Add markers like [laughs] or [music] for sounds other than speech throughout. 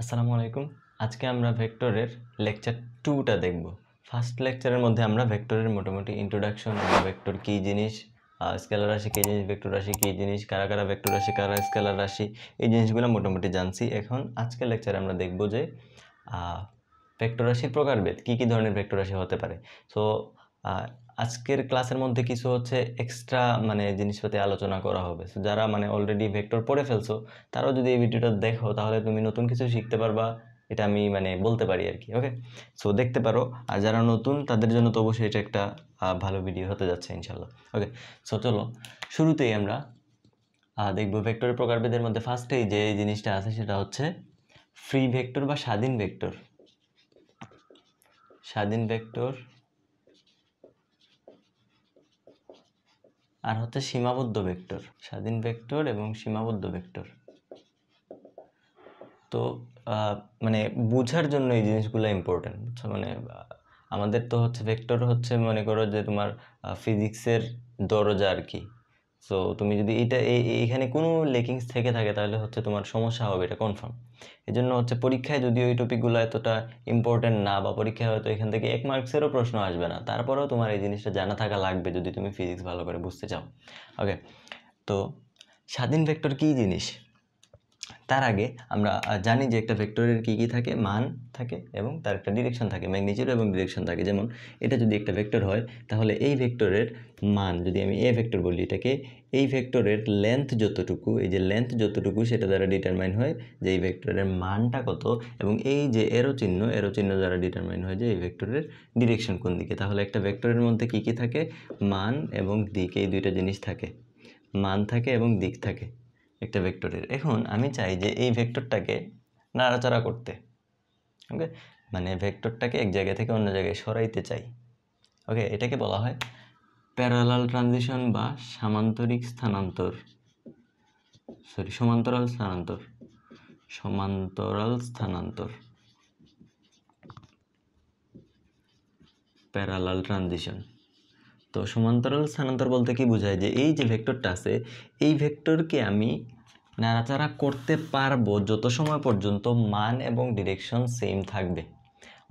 আসসালামু আলাইকুম আজকে আমরা ভেক্টরের লেকচার টুটা দেখব ফার্স্ট লেকচারের মধ্যে আমরা ভেক্টরের মোটামুটি ইন্ট্রোডাকশন ভেক্টর কী জিনিস স্কেলার রাশি কী জিনিস ভেক্টর রাশি কী জিনিস কারা কারা ভেক্টর রাশি কারা স্কেলার রাশি এই জিনিসগুলো মোটামুটি জানছি এখন আজকের লেকচারে আমরা দেখব যে ভেক্টর রাশির প্রকারভেদ কী কী ধরনের ভেক্টর রাশি হতে পারে সো আজকের ক্লাসের মধ্যে কিছু হচ্ছে এক্সট্রা মানে জিনিসপাতি আলোচনা করা হবে সো যারা মানে অলরেডি ভেক্টর পড়ে ফেলছো তারাও যদি এই ভিডিওটা দেখো তাহলে তুমি নতুন কিছু শিখতে পারবা এটা আমি মানে বলতে পারি আর কি ওকে সো দেখতে পারো আর যারা নতুন তাদের জন্য তো অবশ্যই এটা একটা ভালো ভিডিও হতে যাচ্ছে ইনশাল্লাহ ওকে সো চলো শুরুতেই আমরা দেখব ভেক্টরের প্রকারভেদের মধ্যে ফার্স্টেই যে জিনিসটা আছে সেটা হচ্ছে ফ্রি ভেক্টর বা স্বাধীন ভেক্টর স্বাধীন ভেক্টর আর হচ্ছে সীমাবদ্ধ ভেক্টর স্বাধীন ভেক্টর এবং সীমাবদ্ধ ভেক্টর তো মানে বুঝার জন্য এই জিনিসগুলো ইম্পর্টেন্ট বুঝছো মানে আমাদের তো হচ্ছে ভেক্টর হচ্ছে মনে করো যে তোমার ফিজিক্সের দরজা আর কি সো তুমি যদি এটা এইখানে কোনো লেকিংস থেকে থাকে তাহলে হচ্ছে তোমার সমস্যা হবে এটা কনফার্ম এই জন্য হচ্ছে পরীক্ষায় যদিও এই টপিকগুলো এতটা ইম্পর্টেন্ট না বা পরীক্ষায় হয়তো এখান থেকে এক মার্কসেরও প্রশ্ন আসবে না তারপরেও তোমার এই জিনিসটা জানা থাকা লাগবে যদি তুমি ফিজিক্স ভালো করে বুঝতে চাও ওকে তো স্বাধীন ভেক্টর কী জিনিস তার আগে আমরা জানি যে একটা ভেক্টরের কী কী থাকে মান থাকে এবং তার একটা ডিরেকশন থাকে ম্যাগনিচিউড এবং ডিরেকশন থাকে যেমন এটা যদি একটা ভেক্টর হয় তাহলে এই ভেক্টরের মান যদি আমি এ ভেক্টর বলি এটাকে এই ভেক্টরের লেন্থ যতটুকু এই যে লেন্থ যতটুকু সেটা দ্বারা ডিটারমাইন হয় যে এই ভেক্টরের মানটা কত এবং এই যে এরো চিহ্ন এরো চিহ্ন দ্বারা ডিটারমাইন হয় যে এই ভেক্টরের ডিরেকশন কোন দিকে তাহলে একটা ভেক্টরের মধ্যে কী কী থাকে মান এবং দিক এই দুইটা জিনিস থাকে মান থাকে এবং দিক থাকে একটা ভেক্টরের এখন আমি চাই যে এই ভেক্টরটাকে নাড়াচাড়া করতে ওকে মানে ভেক্টরটাকে এক জায়গা থেকে অন্য জায়গায় সরাইতে চাই ওকে এটাকে বলা হয় প্যারালাল ট্রানজিশন বা সামান্তরিক স্থানান্তর সরি সমান্তরাল স্থানান্তর সমান্তরাল স্থানান্তর প্যারালাল ট্রানজিশন তো সমান্তরাল স্থানান্তর বলতে কি বোঝায় যে এই যে ভেক্টরটা আছে এই ভেক্টরকে আমি নাড়াচাড়া করতে পারবো যত সময় পর্যন্ত মান এবং ডিরেকশন সেম থাকবে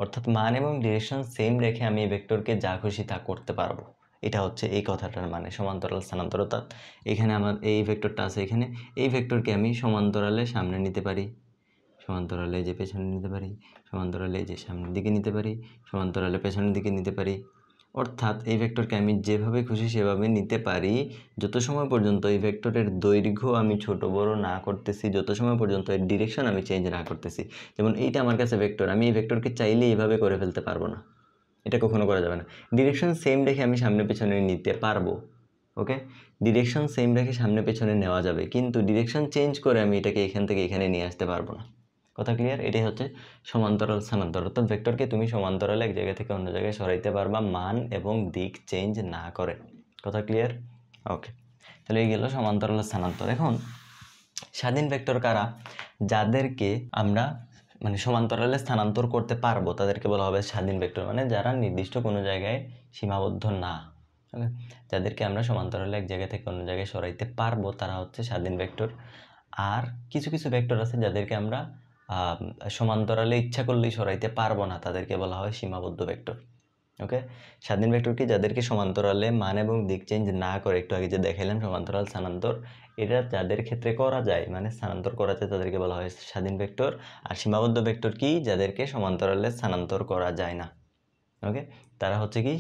অর্থাৎ মান এবং ডিরেকশন সেম রেখে আমি এই ভেক্টরকে যা খুশি তা করতে পারবো এটা হচ্ছে এই কথাটার মানে সমান্তরাল অর্থাৎ এখানে আমার এই ভেক্টরটা আছে এখানে এই ভেক্টরকে আমি সমান্তরালে সামনে নিতে পারি সমান্তরালে যে পেছনে নিতে পারি সমান্তরালে যে সামনের দিকে নিতে পারি সমান্তরালে পেছনের দিকে নিতে পারি অর্থাৎ এই ভেক্টরকে আমি যেভাবে খুশি সেভাবে নিতে পারি যত সময় পর্যন্ত এই ভেক্টরের দৈর্ঘ্য আমি ছোট বড় না করতেছি যত সময় পর্যন্ত এর ডিরেকশন আমি চেঞ্জ না করতেছি যেমন এইটা আমার কাছে ভেক্টর আমি এই ভেক্টরকে চাইলে এইভাবে করে ফেলতে পারবো না এটা কখনো করা যাবে না ডিরেকশন সেম রেখে আমি সামনে পেছনে নিতে পারবো ওকে ডিরেকশন সেম রেখে সামনে পেছনে নেওয়া যাবে কিন্তু ডিরেকশন চেঞ্জ করে আমি এটাকে এখান থেকে এখানে নিয়ে আসতে পারবো না কথা ক্লিয়ার এটাই হচ্ছে সমান্তরাল স্থানান্তর অর্থাৎ ভেক্টরকে তুমি সমান্তরাল এক জায়গা থেকে অন্য জায়গায় সরাইতে পারবা মান এবং দিক চেঞ্জ না করে কথা ক্লিয়ার ওকে তাহলে এই গেল সমান্তরাল স্থানান্তর এখন স্বাধীন ভেক্টর কারা যাদেরকে আমরা মানে সমান্তরালে স্থানান্তর করতে পারবো তাদেরকে বলা হবে স্বাধীন ভেক্টর মানে যারা নির্দিষ্ট কোনো জায়গায় সীমাবদ্ধ না যাদেরকে আমরা সমান্তরালে এক জায়গা থেকে অন্য জায়গায় সরাইতে পারবো তারা হচ্ছে স্বাধীন ভেক্টর আর কিছু কিছু ভেক্টর আছে যাদেরকে আমরা সমান্তরালে ইচ্ছা করলেই সরাইতে পারবো না তাদেরকে বলা হয় সীমাবদ্ধ ভেক্টর ওকে স্বাধীন ভেক্টরটি যাদেরকে সমান্তরালে মান এবং দিক চেঞ্জ না করে একটু আগে যে দেখাইলাম সমান্তরাল স্থানান্তর এটা যাদের ক্ষেত্রে করা যায় মানে স্থানান্তর করা যায় তাদেরকে বলা হয় স্বাধীন ভেক্টর আর সীমাবদ্ধ ভেক্টর কি যাদেরকে সমান্তরালে স্থানান্তর করা যায় না ওকে তারা হচ্ছে কি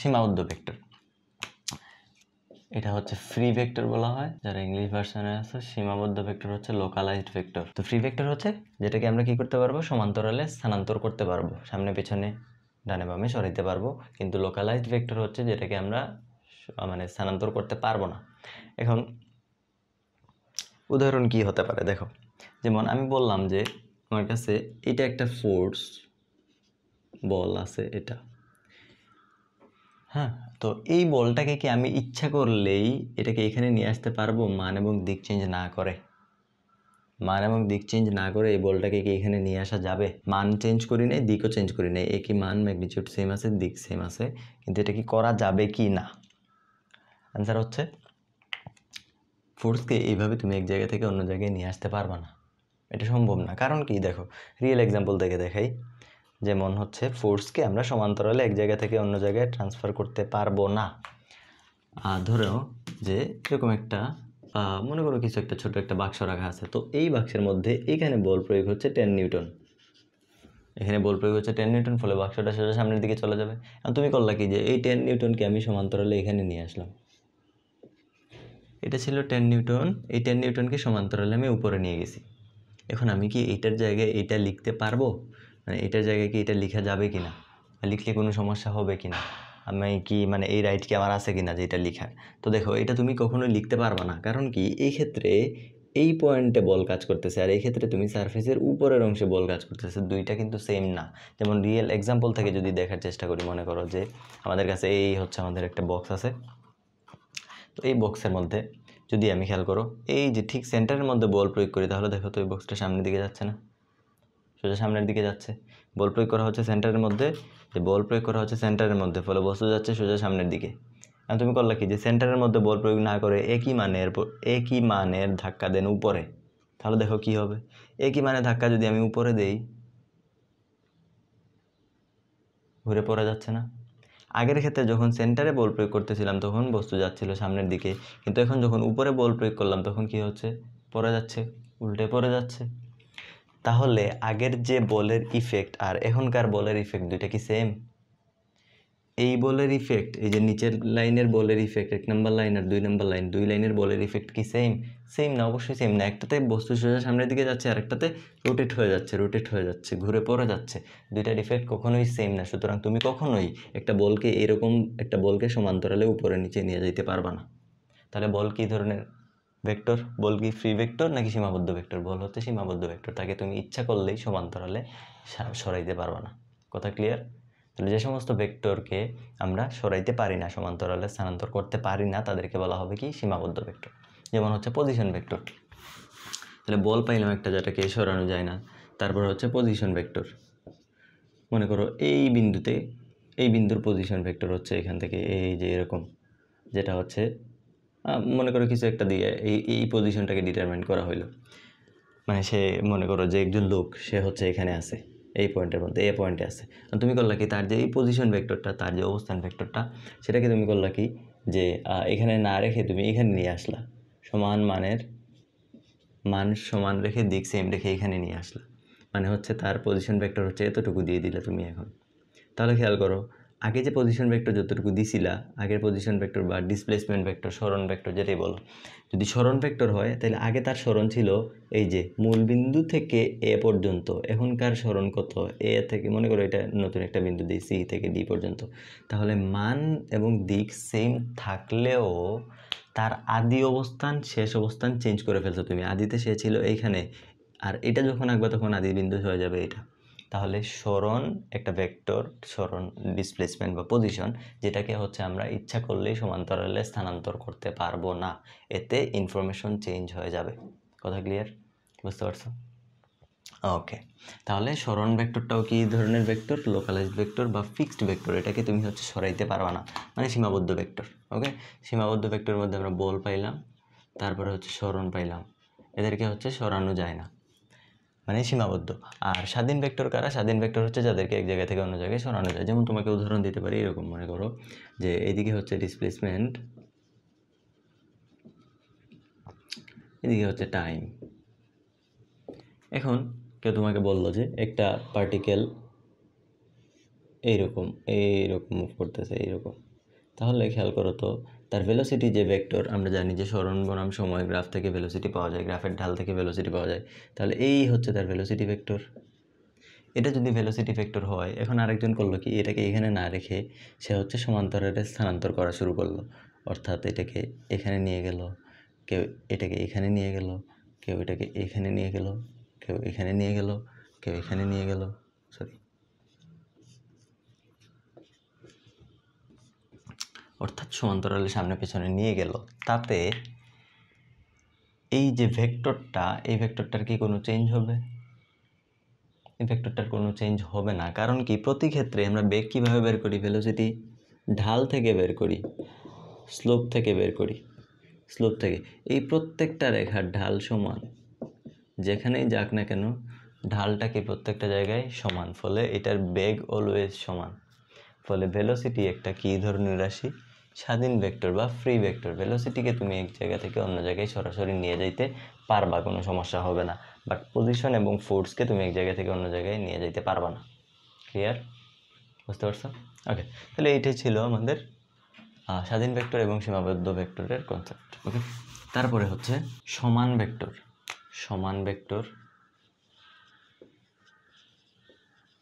সীমাবদ্ধ ভেক্টর এটা হচ্ছে ফ্রি ভেক্টর বলা হয় যারা ইংলিশ ভার্সনে আছে সীমাবদ্ধ ভেক্টর হচ্ছে লোকালাইজড ভেক্টর তো ফ্রি ভেক্টর হচ্ছে যেটাকে আমরা কি করতে পারবো সমান্তরালে স্থানান্তর করতে পারবো সামনে পেছনে ডানে বামে সরাইতে পারবো কিন্তু লোকালাইজড ভেক্টর হচ্ছে যেটাকে আমরা মানে স্থানান্তর করতে পারবো না এখন উদাহরণ কি হতে পারে দেখো যেমন আমি বললাম যে আমার কাছে এটা একটা ফোর্স বল আছে এটা হ্যাঁ তো এই বলটাকে কি আমি ইচ্ছা করলেই এটাকে এখানে নিয়ে আসতে পারবো মান এবং দিক চেঞ্জ না করে মান এবং দিক চেঞ্জ না করে এই বলটাকে কি এখানে নিয়ে আসা যাবে মান চেঞ্জ করি নেই দিকও চেঞ্জ করি নেই একই মান ম্যাগনিচিউড সেম আছে দিক সেম আছে কিন্তু এটা কি করা যাবে কি না অ্যান্সার হচ্ছে ফোর্সকে এইভাবে তুমি এক জায়গা থেকে অন্য জায়গায় নিয়ে আসতে পারবা না এটা সম্ভব না কারণ কি দেখো রিয়েল এক্সাম্পল দেখে দেখাই যেমন হচ্ছে ফোর্সকে আমরা সমান্তরালে এক জায়গা থেকে অন্য জায়গায় ট্রান্সফার করতে পারবো না ধরেও যে এরকম একটা মনে করো কিছু একটা ছোট একটা বাক্স রাখা আছে তো এই বাক্সের মধ্যে এখানে বল প্রয়োগ হচ্ছে টেন নিউটন এখানে বল প্রয়োগ হচ্ছে টেন নিউটন ফলে বাক্সটা সোজা সামনের দিকে চলে যাবে আর তুমি করলা কি যে এই টেন নিউটনকে আমি সমান্তরালে এখানে নিয়ে আসলাম এটা ছিল টেন নিউটন এই টেন নিউটনকে সমান্তরালে আমি উপরে নিয়ে গেছি এখন আমি কি এইটার জায়গায় এটা লিখতে পারবো মানে এটার জায়গায় কি এটা লেখা যাবে কি না লিখলে কোনো সমস্যা হবে কি না আমি কি মানে এই রাইট কি আমার আছে কি না যে এটা লেখার তো দেখো এটা তুমি কখনো লিখতে পারবা না কারণ কি এই ক্ষেত্রে এই পয়েন্টে বল কাজ করতেছে আর এই ক্ষেত্রে তুমি সারফেসের উপরের অংশে বল কাজ করতেছে দুইটা কিন্তু সেম না যেমন রিয়েল এক্সাম্পল থেকে যদি দেখার চেষ্টা করি মনে করো যে আমাদের কাছে এই হচ্ছে আমাদের একটা বক্স আছে তো এই বক্সের মধ্যে যদি আমি খেয়াল করো এই যে ঠিক সেন্টারের মধ্যে বল প্রয়োগ করি তাহলে দেখো তো এই বক্সটা সামনের দিকে যাচ্ছে না সোজা সামনের দিকে যাচ্ছে বল প্রয়োগ করা হচ্ছে সেন্টারের মধ্যে যে বল প্রয়োগ করা হচ্ছে সেন্টারের মধ্যে ফলে বস্তু যাচ্ছে সোজা সামনের দিকে এখন তুমি করলে কি যে সেন্টারের মধ্যে বল প্রয়োগ না করে একই মানের একই মানের ধাক্কা দেন উপরে তাহলে দেখো কি হবে একই মানের ধাক্কা যদি আমি উপরে দেই ঘুরে পড়া যাচ্ছে না আগের ক্ষেত্রে যখন সেন্টারে বল প্রয়োগ করতেছিলাম তখন বস্তু যাচ্ছিল সামনের দিকে কিন্তু এখন যখন উপরে বল প্রয়োগ করলাম তখন কি হচ্ছে পড়ে যাচ্ছে উল্টে পড়ে যাচ্ছে তাহলে আগের যে বলের ইফেক্ট আর এখনকার বলের ইফেক্ট দুইটা কি সেম এই বলের ইফেক্ট এই যে নিচের লাইনের বলের ইফেক্ট এক নম্বর লাইন আর দুই নম্বর লাইন দুই লাইনের বলের ইফেক্ট কি সেম সেম না অবশ্যই সেম না একটাতে বস্তু সোজা সামনের দিকে যাচ্ছে আর একটাতে রোটেট হয়ে যাচ্ছে রোটেট হয়ে যাচ্ছে ঘুরে পড়ে যাচ্ছে দুইটার ইফেক্ট কখনোই সেম না সুতরাং তুমি কখনোই একটা বলকে এরকম একটা বলকে সমান্তরালে উপরে নিচে নিয়ে যেতে পারবা না তাহলে বল কী ধরনের ভেক্টর বল কি ফ্রি ভেক্টর নাকি সীমাবদ্ধ ভেক্টর বল হচ্ছে সীমাবদ্ধ ভেক্টর তাকে তুমি ইচ্ছা করলেই সমান্তরালে সরাইতে পারবে না কথা ক্লিয়ার তাহলে যে সমস্ত ভেক্টরকে আমরা সরাইতে পারি না সমান্তরালে স্থানান্তর করতে পারি না তাদেরকে বলা হবে কি সীমাবদ্ধ ভেক্টর যেমন হচ্ছে পজিশন ভেক্টর তাহলে বল পাইলাম একটা যেটাকে সরানো যায় না তারপর হচ্ছে পজিশন ভেক্টর মনে করো এই বিন্দুতে এই বিন্দুর পজিশন ভেক্টর হচ্ছে এখান থেকে এই যে এরকম যেটা হচ্ছে মনে করো কিছু একটা দিয়ে এই এই পজিশনটাকে ডিটারমাইন করা হইলো মানে সে মনে করো যে একজন লোক সে হচ্ছে এখানে আছে এই পয়েন্টের মধ্যে এই পয়েন্টে আছে তুমি করলা কি তার যে এই পজিশন ভেক্টরটা তার যে অবস্থান ভেক্টরটা সেটাকে তুমি করলা কি যে এখানে না রেখে তুমি এখানে নিয়ে আসলা সমান মানের মান সমান রেখে দিক সেম রেখে এখানে নিয়ে আসলা মানে হচ্ছে তার পজিশন ভেক্টর হচ্ছে এতটুকু দিয়ে দিলে তুমি এখন তাহলে খেয়াল করো আগে যে পজিশন ভেক্টর যতটুকু দিছিলা আগের পজিশন ভেক্টর বা ডিসপ্লেসমেন্ট ভেক্টর সরণ ভেক্টর যেটাই বলো যদি সরণ ভেক্টর হয় তাহলে আগে তার সরণ ছিল এই যে মূলবিন্দু থেকে এ পর্যন্ত এখনকার সরণ কত এ থেকে মনে করো এটা নতুন একটা বিন্দু দিই সি থেকে ডি পর্যন্ত তাহলে মান এবং দিক সেম থাকলেও তার আদি অবস্থান শেষ অবস্থান চেঞ্জ করে ফেলছো তুমি আদিতে সে ছিল এইখানে আর এটা যখন আঁকবে তখন আদি বিন্দু হয়ে যাবে এটা তাহলে সরণ একটা ভেক্টর সরণ ডিসপ্লেসমেন্ট বা পজিশন যেটাকে হচ্ছে আমরা ইচ্ছা করলেই সমান্তরালে স্থানান্তর করতে পারবো না এতে ইনফরমেশন চেঞ্জ হয়ে যাবে কথা ক্লিয়ার বুঝতে পারছো ওকে তাহলে সরণ ভেক্টরটাও কি ধরনের ভেক্টর লোকালাইজড ভেক্টর বা ফিক্সড ভেক্টর এটাকে তুমি হচ্ছে সরাইতে পারবা না মানে সীমাবদ্ধ ভেক্টর ওকে সীমাবদ্ধ ভেক্টরের মধ্যে আমরা বল পাইলাম তারপরে হচ্ছে সরণ পাইলাম এদেরকে হচ্ছে সরানো যায় না মানে সীমাবদ্ধ আর স্বাধীন ভেক্টর কারা স্বাধীন ভেক্টর হচ্ছে যাদেরকে এক জায়গা থেকে অন্য জায়গায় সরানো যায় যেমন তোমাকে উদাহরণ দিতে পারি এরকম মনে করো যে এইদিকে হচ্ছে ডিসপ্লেসমেন্ট এদিকে হচ্ছে টাইম এখন কেউ তোমাকে বলল যে একটা পার্টিকেল এইরকম এইরকম মুভ করতেছে এইরকম তাহলে খেয়াল করো তো তার ভেলোসিটি যে ভেক্টর আমরা জানি যে স্মরণ বনাম সময় গ্রাফ থেকে ভেলোসিটি পাওয়া যায় গ্রাফের ঢাল থেকে ভেলোসিটি পাওয়া যায় তাহলে এই হচ্ছে তার ভেলোসিটি ভেক্টর এটা যদি ভেলোসিটি ভেক্টর হয় এখন আরেকজন করলো কি এটাকে এখানে না রেখে সে হচ্ছে সমান্তরে স্থানান্তর করা শুরু করলো অর্থাৎ এটাকে এখানে নিয়ে গেল কেউ এটাকে এখানে নিয়ে গেল কেউ এটাকে এখানে নিয়ে গেল কেউ এখানে নিয়ে গেল কেউ এখানে নিয়ে গেল সরি অর্থাৎ সমান্তরালে সামনে পেছনে নিয়ে গেল তাতে এই যে ভেক্টরটা এই ভেক্টরটার কি কোনো চেঞ্জ হবে এই ভেক্টরটার কোনো চেঞ্জ হবে না কারণ কি প্রতি ক্ষেত্রে আমরা বেগ কীভাবে বের করি ভেলোসিটি ঢাল থেকে বের করি স্লোপ থেকে বের করি স্লোপ থেকে এই প্রত্যেকটা রেখার ঢাল সমান যেখানেই যাক না কেন ঢালটা কি প্রত্যেকটা জায়গায় সমান ফলে এটার বেগ অলওয়েজ সমান ফলে ভেলোসিটি একটা কী ধরনের রাশি স্বাধীন ভেক্টর বা ফ্রি ভেক্টর ভেলোসিটিকে তুমি এক জায়গা থেকে অন্য জায়গায় সরাসরি নিয়ে যাইতে পারবা কোনো সমস্যা হবে না বাট পজিশন এবং ফোর্সকে তুমি এক জায়গা থেকে অন্য জায়গায় নিয়ে যাইতে পারবা না ক্লিয়ার বুঝতে পারছো ওকে তাহলে এইটাই ছিল আমাদের স্বাধীন ভেক্টর এবং সীমাবদ্ধ ভেক্টরের কনসেপ্ট ওকে তারপরে হচ্ছে সমান ভেক্টর সমান ভেক্টর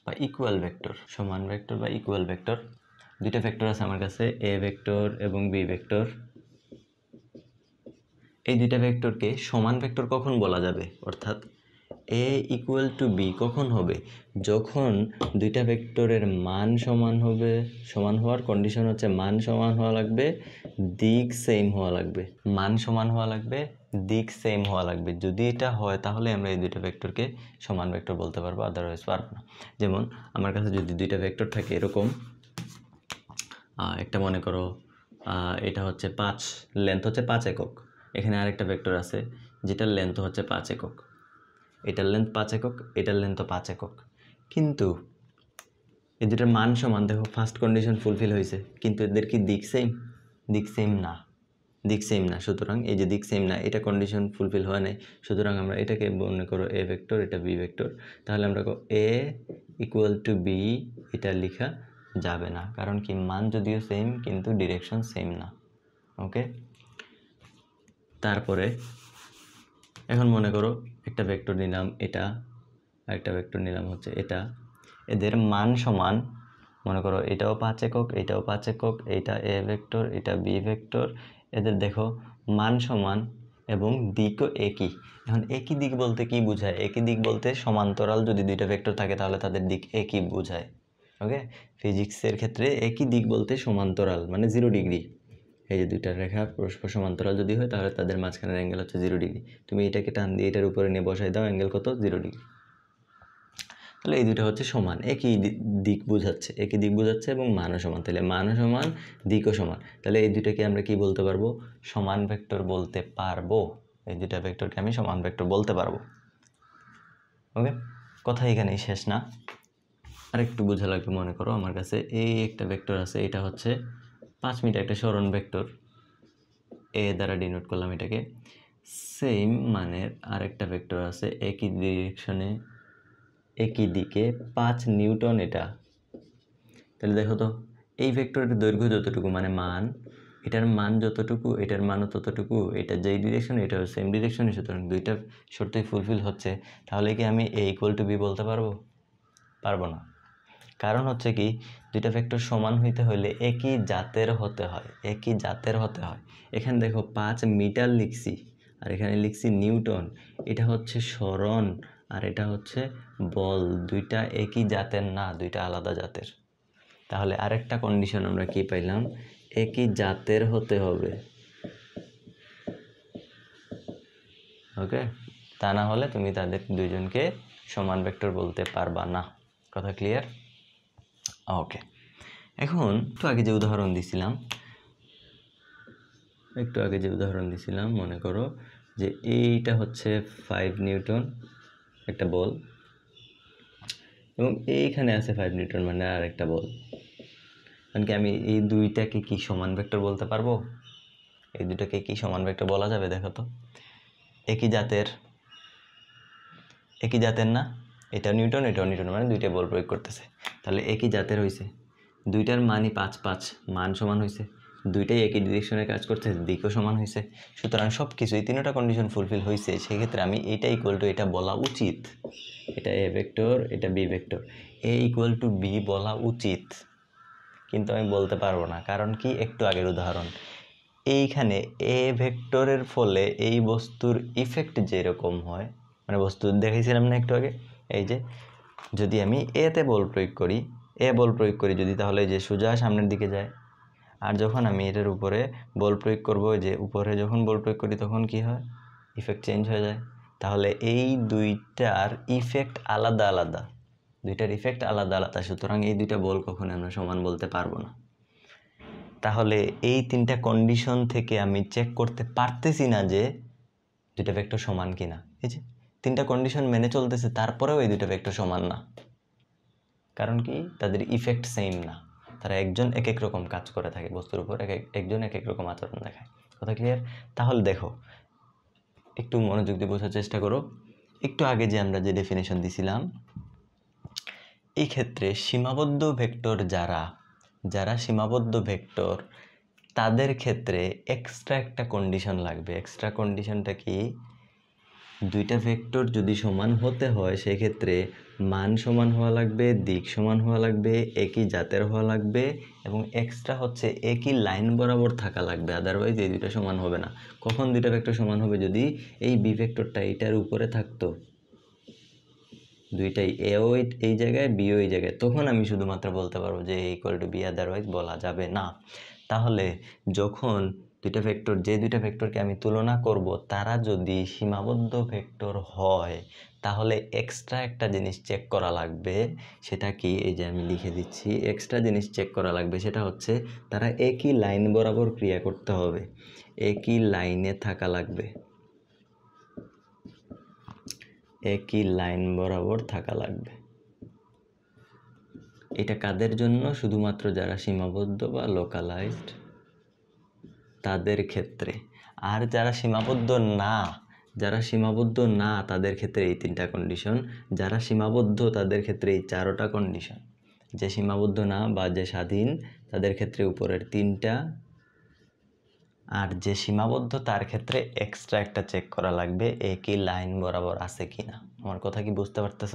বা ইকুয়াল ভেক্টর সমান ভেক্টর বা ইকুয়াল ভেক্টর দুইটা ভেক্টর আছে আমার কাছে এ ভেক্টর এবং বি ভেক্টর এই দুইটা ভেক্টরকে সমান ভেক্টর কখন বলা যাবে অর্থাৎ এ ইকুয়াল টু বি কখন হবে যখন দুইটা ভেক্টরের মান সমান হবে সমান হওয়ার কন্ডিশন হচ্ছে মান সমান হওয়া লাগবে দিক সেম হওয়া লাগবে মান সমান হওয়া লাগবে দিক সেম হওয়া লাগবে যদি এটা হয় তাহলে আমরা এই দুইটা ভেক্টরকে সমান ভেক্টর বলতে পারবো আদারওয়াইজ পারবো না যেমন আমার কাছে যদি দুইটা ভেক্টর থাকে এরকম একটা মনে করো এটা হচ্ছে পাঁচ লেন্থ হচ্ছে পাঁচ একক এখানে আরেকটা ভেক্টর আছে যেটার লেন্থ হচ্ছে পাঁচ একক এটার লেন্থ পাঁচ একক এটার লেন্থ পাঁচ একক কিন্তু দুটার মান সমান দেখো ফার্স্ট কন্ডিশন ফুলফিল হয়েছে কিন্তু এদের কি দিক সেম দিক সেম না দিক সেম না সুতরাং এই যে দিক সেম না এটা কন্ডিশন ফুলফিল হয় নাই সুতরাং আমরা এটাকে মনে করো এ ভেক্টর এটা বি ভেক্টর তাহলে আমরা এ ইকুয়াল টু বি এটা লিখা যাবে না কারণ কি মান যদিও সেম কিন্তু ডিরেকশন সেম না ওকে তারপরে এখন মনে করো একটা ভেক্টর নিলাম এটা একটা ভেক্টর নিলাম হচ্ছে এটা এদের মান সমান মনে করো এটাও পাঁচ একক এটাও পাঁচ একক এটা এ ভেক্টর এটা বি ভেক্টর এদের দেখো মান সমান এবং দিকও একই এখন একই দিক বলতে কি বোঝায় একই দিক বলতে সমান্তরাল যদি দুইটা ভেক্টর থাকে তাহলে তাদের দিক একই বোঝায় ওকে ফিজিক্সের ক্ষেত্রে একই দিক বলতে সমান্তরাল মানে জিরো ডিগ্রি এই যে দুইটা রেখা পরস্পর সমান্তরাল যদি হয় তাহলে তাদের মাঝখানের অ্যাঙ্গেল হচ্ছে জিরো ডিগ্রি তুমি এটাকে টান দিয়ে এটার উপরে নিয়ে বসাই দাও অ্যাঙ্গেল কত জিরো ডিগ্রি তাহলে এই দুটো হচ্ছে সমান একই দিক বোঝাচ্ছে একই দিক বোঝাচ্ছে এবং মানও সমান তাহলে মানও সমান দিকও সমান তাহলে এই দুটাকে আমরা কি বলতে পারবো সমান ভেক্টর বলতে পারবো এই দুটা ভেক্টরকে আমি সমান ভেক্টর বলতে পারবো ওকে কথা এখানেই শেষ না আরেকটু বোঝা লাগবে মনে করো আমার কাছে এই একটা ভেক্টর আছে এটা হচ্ছে পাঁচ মিটার একটা সরণ ভেক্টর এ দ্বারা ডিনোট করলাম এটাকে সেম মানের আরেকটা ভেক্টর আছে একই ডিরেকশনে একই দিকে পাঁচ নিউটন এটা তাহলে দেখো তো এই ভেক্টরের দৈর্ঘ্য যতটুকু মানে মান এটার মান যতটুকু এটার মানও ততটুকু এটা যেই ডিরেকশন এটা সেম ডিরেকশনে সুতরাং দুইটা শর্তই ফুলফিল হচ্ছে তাহলে কি আমি এ ইকুয়াল টু বি বলতে পারবো পারবো না কারণ হচ্ছে কি দুইটা ভেক্টর সমান হইতে হলে একই জাতের হতে হয় একই জাতের হতে হয় এখানে দেখো পাঁচ মিটার লিখছি আর এখানে লিখছি নিউটন এটা হচ্ছে সরণ আর এটা হচ্ছে বল দুইটা একই জাতের না দুইটা আলাদা জাতের তাহলে আরেকটা কন্ডিশন আমরা কি পাইলাম একই জাতের হতে হবে ওকে তা না হলে তুমি তাদের দুজনকে সমান ভেক্টর বলতে পারবা না কথা ক্লিয়ার ওকে এখন একটু আগে যে উদাহরণ দিছিলাম একটু আগে যে উদাহরণ দিছিলাম মনে করো যে এইটা হচ্ছে ফাইভ নিউটন একটা বল এবং এইখানে আছে ফাইভ নিউটন মানে আর একটা বল কারণ কি আমি এই দুইটাকে কি সমান ভেক্টর বলতে পারবো এই দুটাকে কি সমান ভেক্টর বলা যাবে দেখো তো একই জাতের একই জাতের না এটা নিউটন এটাও নিউটন মানে দুইটা বল প্রয়োগ করতেছে তাহলে একই জাতের হয়েছে দুইটার মানই পাঁচ পাঁচ মান সমান হয়েছে দুইটাই একই ডিরেকশনে কাজ করতেছে দিকও সমান হয়েছে সুতরাং সব কিছুই তিনটা কন্ডিশন ফুলফিল হয়েছে সেক্ষেত্রে আমি এটা ইকুয়াল টু এটা বলা উচিত এটা এ ভেক্টর এটা B vector A equal to B বলা উচিত কিন্তু আমি বলতে পারবো না কারণ কি একটু আগের উদাহরণ এইখানে এ ভেক্টরের ফলে এই বস্তুর ইফেক্ট যেরকম হয় মানে বস্তু দেখাইছিলাম না একটু আগে এই যে যদি আমি এতে বল প্রয়োগ করি এ বল প্রয়োগ করি যদি তাহলে যে সোজা সামনের দিকে যায় আর যখন আমি এটার উপরে বল প্রয়োগ করব যে উপরে যখন বল প্রয়োগ করি তখন কি হয় ইফেক্ট চেঞ্জ হয়ে যায় তাহলে এই দুইটার ইফেক্ট আলাদা আলাদা দুইটার ইফেক্ট আলাদা আলাদা সুতরাং এই দুইটা বল কখনো আমরা সমান বলতে পারবো না তাহলে এই তিনটা কন্ডিশন থেকে আমি চেক করতে পারতেছি না যে দুইটা ভেক্টর সমান কিনা এই যে তিনটা কন্ডিশন মেনে চলতেছে তারপরেও এই দুটো ভেক্টর সমান না কারণ কি তাদের ইফেক্ট সেম না তারা একজন এক এক রকম কাজ করে থাকে বস্তুর উপর এক একজন এক এক রকম আচরণ দেখায় কথা ক্লিয়ার তাহলে দেখো একটু মনোযোগ দিয়ে বোঝার চেষ্টা করো একটু আগে যে আমরা যে ডেফিনেশন দিছিলাম এই ক্ষেত্রে সীমাবদ্ধ ভেক্টর যারা যারা সীমাবদ্ধ ভেক্টর তাদের ক্ষেত্রে এক্সট্রা একটা কন্ডিশন লাগবে এক্সট্রা কন্ডিশনটা কি দুইটা ভেক্টর যদি সমান হতে হয় সেক্ষেত্রে মান সমান হওয়া লাগবে দিক সমান হওয়া লাগবে একই জাতের হওয়া লাগবে এবং এক্সট্রা হচ্ছে একই লাইন বরাবর থাকা লাগবে আদারওয়াইজ এই দুইটা সমান হবে না কখন দুইটা ভেক্টর সমান হবে যদি এই বি ভেক্টরটা এইটার উপরে থাকতো দুইটাই এ ও এই জায়গায় বিও এই জায়গায় তখন আমি শুধুমাত্র বলতে পারবো যে ইকুয়াল টু বি আদারওয়াইজ বলা যাবে না তাহলে যখন দুইটা ভেক্টর যে দুইটা ভেক্টরকে আমি তুলনা করব তারা যদি সীমাবদ্ধ ভেক্টর হয় তাহলে এক্সট্রা একটা জিনিস চেক করা লাগবে সেটা কি এই যে আমি লিখে দিচ্ছি এক্সট্রা জিনিস চেক করা লাগবে সেটা হচ্ছে তারা একই লাইন বরাবর ক্রিয়া করতে হবে একই লাইনে থাকা লাগবে একই লাইন বরাবর থাকা লাগবে এটা কাদের জন্য শুধুমাত্র যারা সীমাবদ্ধ বা লোকালাইজড তাদের ক্ষেত্রে আর যারা সীমাবদ্ধ না যারা সীমাবদ্ধ না তাদের ক্ষেত্রে এই তিনটা কন্ডিশন যারা সীমাবদ্ধ তাদের ক্ষেত্রে এই চারোটা কন্ডিশন যে সীমাবদ্ধ না বা যে স্বাধীন তাদের ক্ষেত্রে উপরের তিনটা আর যে সীমাবদ্ধ তার ক্ষেত্রে এক্সট্রা একটা চেক করা লাগবে একই লাইন বরাবর আছে কি না আমার কথা কি বুঝতে পারতেছ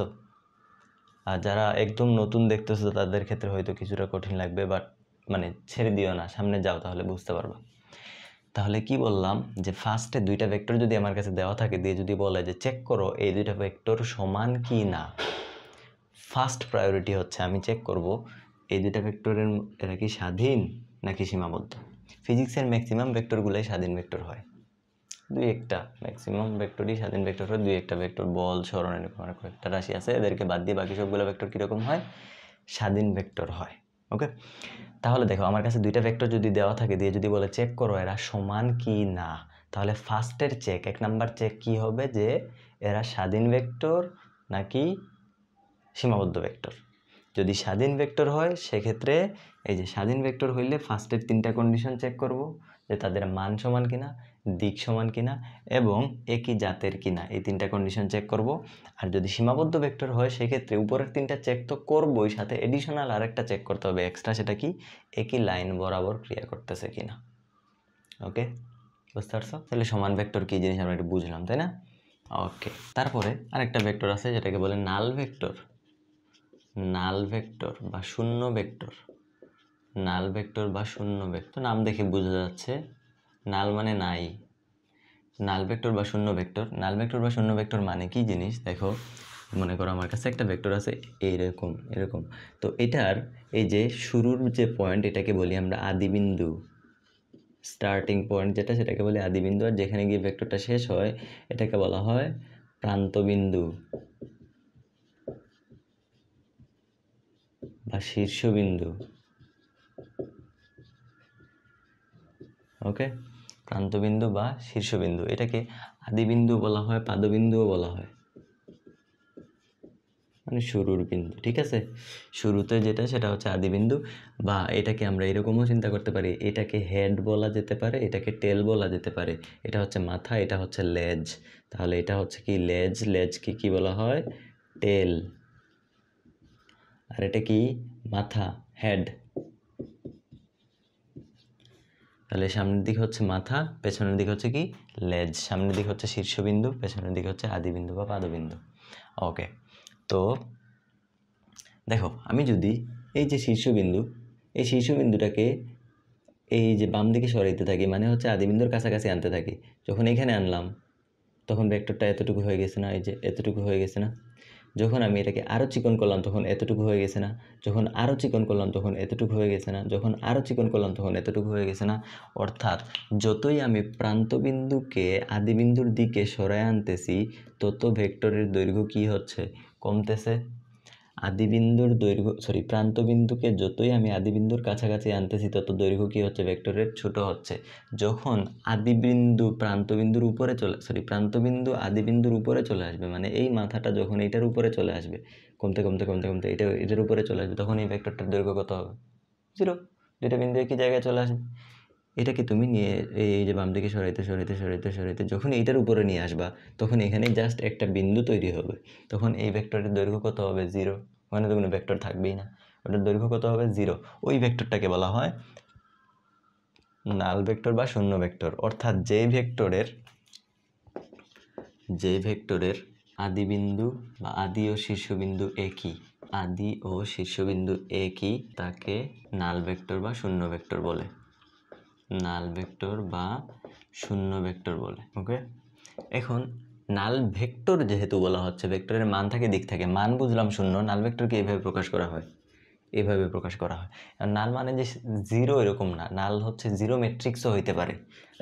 আর যারা একদম নতুন দেখতেছো তাদের ক্ষেত্রে হয়তো কিছুটা কঠিন লাগবে বাট মানে ছেড়ে দিও না সামনে যাও তাহলে বুঝতে পারবা তাহলে কি বললাম যে ফার্স্টে দুইটা ভেক্টর যদি আমার কাছে দেওয়া থাকে দিয়ে যদি বলে যে চেক করো এই দুইটা ভেক্টর সমান কি না ফার্স্ট প্রায়োরিটি হচ্ছে আমি চেক করব এই দুইটা ভেক্টরের এরা কি স্বাধীন নাকি সীমাবদ্ধ ফিজিক্সের ম্যাক্সিমাম ভেক্টরগুলোই স্বাধীন ভেক্টর হয় দুই একটা ম্যাক্সিমাম ভেক্টরই স্বাধীন ভেক্টর হয় দুই একটা ভেক্টর বল সরণ এরকম আর কয়েকটা রাশি আছে এদেরকে বাদ দিয়ে বাকি সবগুলো ভেক্টর কীরকম হয় স্বাধীন ভেক্টর হয় ওকে তাহলে দেখো আমার কাছে দুইটা ভেক্টর যদি দেওয়া থাকে দিয়ে যদি বলে চেক করো এরা সমান কি না তাহলে ফার্স্টের চেক এক নাম্বার চেক কি হবে যে এরা স্বাধীন ভেক্টর নাকি সীমাবদ্ধ ভেক্টর যদি স্বাধীন ভেক্টর হয় সেক্ষেত্রে এই যে স্বাধীন ভেক্টর হইলে ফার্স্টের তিনটা কন্ডিশন চেক করব যে তাদের মান সমান কিনা দিক সমান কিনা এবং একই জাতের কিনা এই তিনটা কন্ডিশন চেক করব আর যদি সীমাবদ্ধ ভেক্টর হয় সেক্ষেত্রে উপরের তিনটা চেক তো করবই সাথে এডিশনাল আরেকটা চেক করতে হবে এক্সট্রা সেটা কি একই লাইন বরাবর ক্রিয়া করতেছে কিনা ওকে বুঝতে পারছো তাহলে সমান ভেক্টর কী জিনিস আমরা একটু বুঝলাম তাই না ওকে তারপরে আরেকটা ভেক্টর আছে যেটাকে বলে নাল ভেক্টর নাল ভেক্টর বা শূন্য ভেক্টর নাল ভেক্টর বা শূন্য ভেক্টর নাম দেখে বোঝা যাচ্ছে নাল মানে নাই নাল ভেক্টর বা শূন্য ভেক্টর নাল ভেক্টর বা শূন্য ভেক্টর মানে কি জিনিস দেখো মনে করো আমার কাছে একটা ভেক্টর আছে এইরকম এরকম তো এটার এই যে শুরুর যে পয়েন্ট এটাকে বলি আমরা আদিবিন্দু স্টার্টিং পয়েন্ট যেটা সেটাকে বলি আদিবিন্দু আর যেখানে গিয়ে ভেক্টরটা শেষ হয় এটাকে বলা হয় প্রান্তবিন্দু বা শীর্ষবিন্দু ওকে প্রান্তবিন্দু বা শীর্ষবিন্দু এটাকে আদিবিন্দু বলা হয় পাদবিন্দুও বলা হয় মানে শুরুর বিন্দু ঠিক আছে শুরুতে যেটা সেটা হচ্ছে আদিবিন্দু বা এটাকে আমরা এরকমও চিন্তা করতে পারি এটাকে হেড বলা যেতে পারে এটাকে টেল বলা যেতে পারে এটা হচ্ছে মাথা এটা হচ্ছে লেজ তাহলে এটা হচ্ছে কি লেজ লেজকে কি বলা হয় টেল আর এটা কি মাথা হেড তাহলে সামনের দিকে হচ্ছে মাথা পেছনের দিকে হচ্ছে কি লেজ সামনের দিকে হচ্ছে শীর্ষবিন্দু পেছনের দিকে হচ্ছে আদিবিন্দু বা পাদবিন্দু ওকে তো দেখো আমি যদি এই যে শীর্ষবিন্দু এই শীর্ষবিন্দুটাকে এই যে বাম দিকে সরাইতে থাকি মানে হচ্ছে আদিবিন্দুর কাছাকাছি আনতে থাকি যখন এখানে আনলাম তখন ভেক্টরটা এতটুকু হয়ে গেছে না এই যে এতটুকু হয়ে গেছে না যখন আমি এটাকে আরও চিকন করলাম তখন এতটুকু হয়ে গেছে না যখন আরও চিকন করলাম তখন এতটুকু হয়ে গেছে না যখন আরও চিকন করলাম তখন এতটুকু হয়ে গেছে না অর্থাৎ যতই আমি প্রান্তবিন্দুকে আদিবিন্দুর দিকে সরায় আনতেছি তত ভেক্টরের দৈর্ঘ্য কি হচ্ছে কমতেছে আদিবিন্দুর দৈর্ঘ্য সরি প্রান্তবিন্দুকে যতই আমি আদিবিন্দুর কাছাকাছি আনতেছি তত দৈর্ঘ্য কী হচ্ছে ভেক্টরের ছোট হচ্ছে যখন আদিবিন্দু প্রান্তবিন্দুর উপরে চলে সরি প্রান্তবিন্দু আদিবিন্দুর উপরে চলে আসবে মানে এই মাথাটা যখন এইটার উপরে চলে আসবে কমতে কমতে কমতে কমতে এটা এটার উপরে চলে আসবে তখন এই ভেক্টরটার দৈর্ঘ্য কত হবে জিরো দুইটা বিন্দু একই জায়গায় চলে আসবে এটাকে তুমি নিয়ে এই যে বাম দিকে সরাইতে সরাইতে সরাইতে সরাইতে যখন এইটার উপরে নিয়ে আসবা তখন এখানে জাস্ট একটা বিন্দু তৈরি হবে তখন এই ভেক্টরের দৈর্ঘ্য কত হবে জিরো ওখানে তো কোনো ভেক্টর থাকবেই না ওটার দৈর্ঘ্য কত হবে জিরো ওই ভেক্টরটাকে বলা হয় নাল ভেক্টর বা শূন্য ভেক্টর অর্থাৎ যে ভেক্টরের যে ভেক্টরের আদিবিন্দু বা আদি ও শীর্ষবিন্দু একই আদি ও শীর্ষবিন্দু একই তাকে নাল ভেক্টর বা শূন্য ভেক্টর বলে নাল ভেক্টর বা শূন্য ভেক্টর বলে ওকে এখন নাল ভেক্টর যেহেতু বলা হচ্ছে ভেক্টরের মান থাকে দিক থাকে মান বুঝলাম শূন্য নাল ভেক্টরকে এইভাবে প্রকাশ করা হয় এইভাবে প্রকাশ করা হয় নাল মানে যে জিরো এরকম না নাল হচ্ছে জিরো ম্যাট্রিক্সও হইতে পারে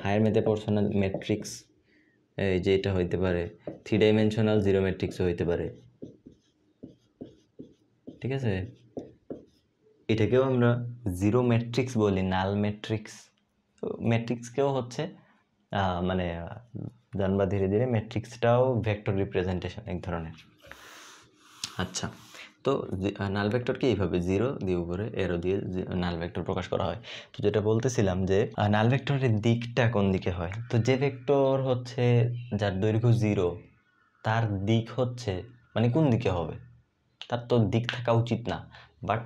হায়ার মেথে পার্সোনাল ম্যাট্রিক্স এই যে এটা হইতে পারে থ্রি ডাইমেনশনাল জিরো ম্যাট্রিক্সও হইতে পারে ঠিক আছে এটাকেও আমরা জিরো ম্যাট্রিক্স বলি নাল ম্যাট্রিক্স ম্যাট্রিক্সকেও হচ্ছে মানে জানবা ধীরে ধীরে ম্যাট্রিক্সটাও ভেক্টর রিপ্রেজেন্টেশন এক ধরনের আচ্ছা তো নাল ভেক্টরকে এইভাবে জিরো দিয়ে উপরে এরো দিয়ে নাল ভেক্টর প্রকাশ করা হয় তো যেটা বলতেছিলাম যে নাল ভেক্টরের দিকটা কোন দিকে হয় তো যে ভেক্টর হচ্ছে যার দৈর্ঘ্য জিরো তার দিক হচ্ছে মানে কোন দিকে হবে তার তো দিক থাকা উচিত না বাট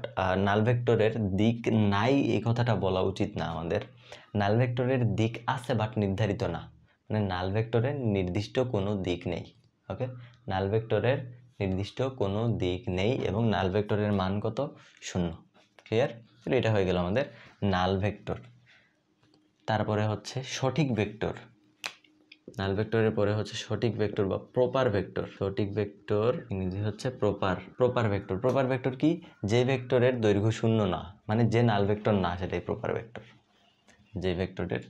নাল ভেক্টরের দিক নাই এই কথাটা বলা উচিত না আমাদের নাল ভেক্টরের দিক আছে বাট নির্ধারিত না মানে নাল ভেক্টরের নির্দিষ্ট কোনো দিক নেই ওকে নাল ভেক্টরের নির্দিষ্ট কোনো দিক নেই এবং নাল ভেক্টরের মান কত শূন্য ক্লিয়ার এটা হয়ে গেল আমাদের নাল ভেক্টর তারপরে হচ্ছে সঠিক ভেক্টর নাল ভেক্টরের পরে হচ্ছে সঠিক ভেক্টর বা প্রপার ভেক্টর সঠিক ভেক্টর ইংরেজি হচ্ছে proper proper vector proper vector কি যে ভেক্টরের দৈর্ঘ্য শূন্য না মানে যে নাল ভেক্টর না সেটাই প্রপার ভেক্টর যে ভেক্টরের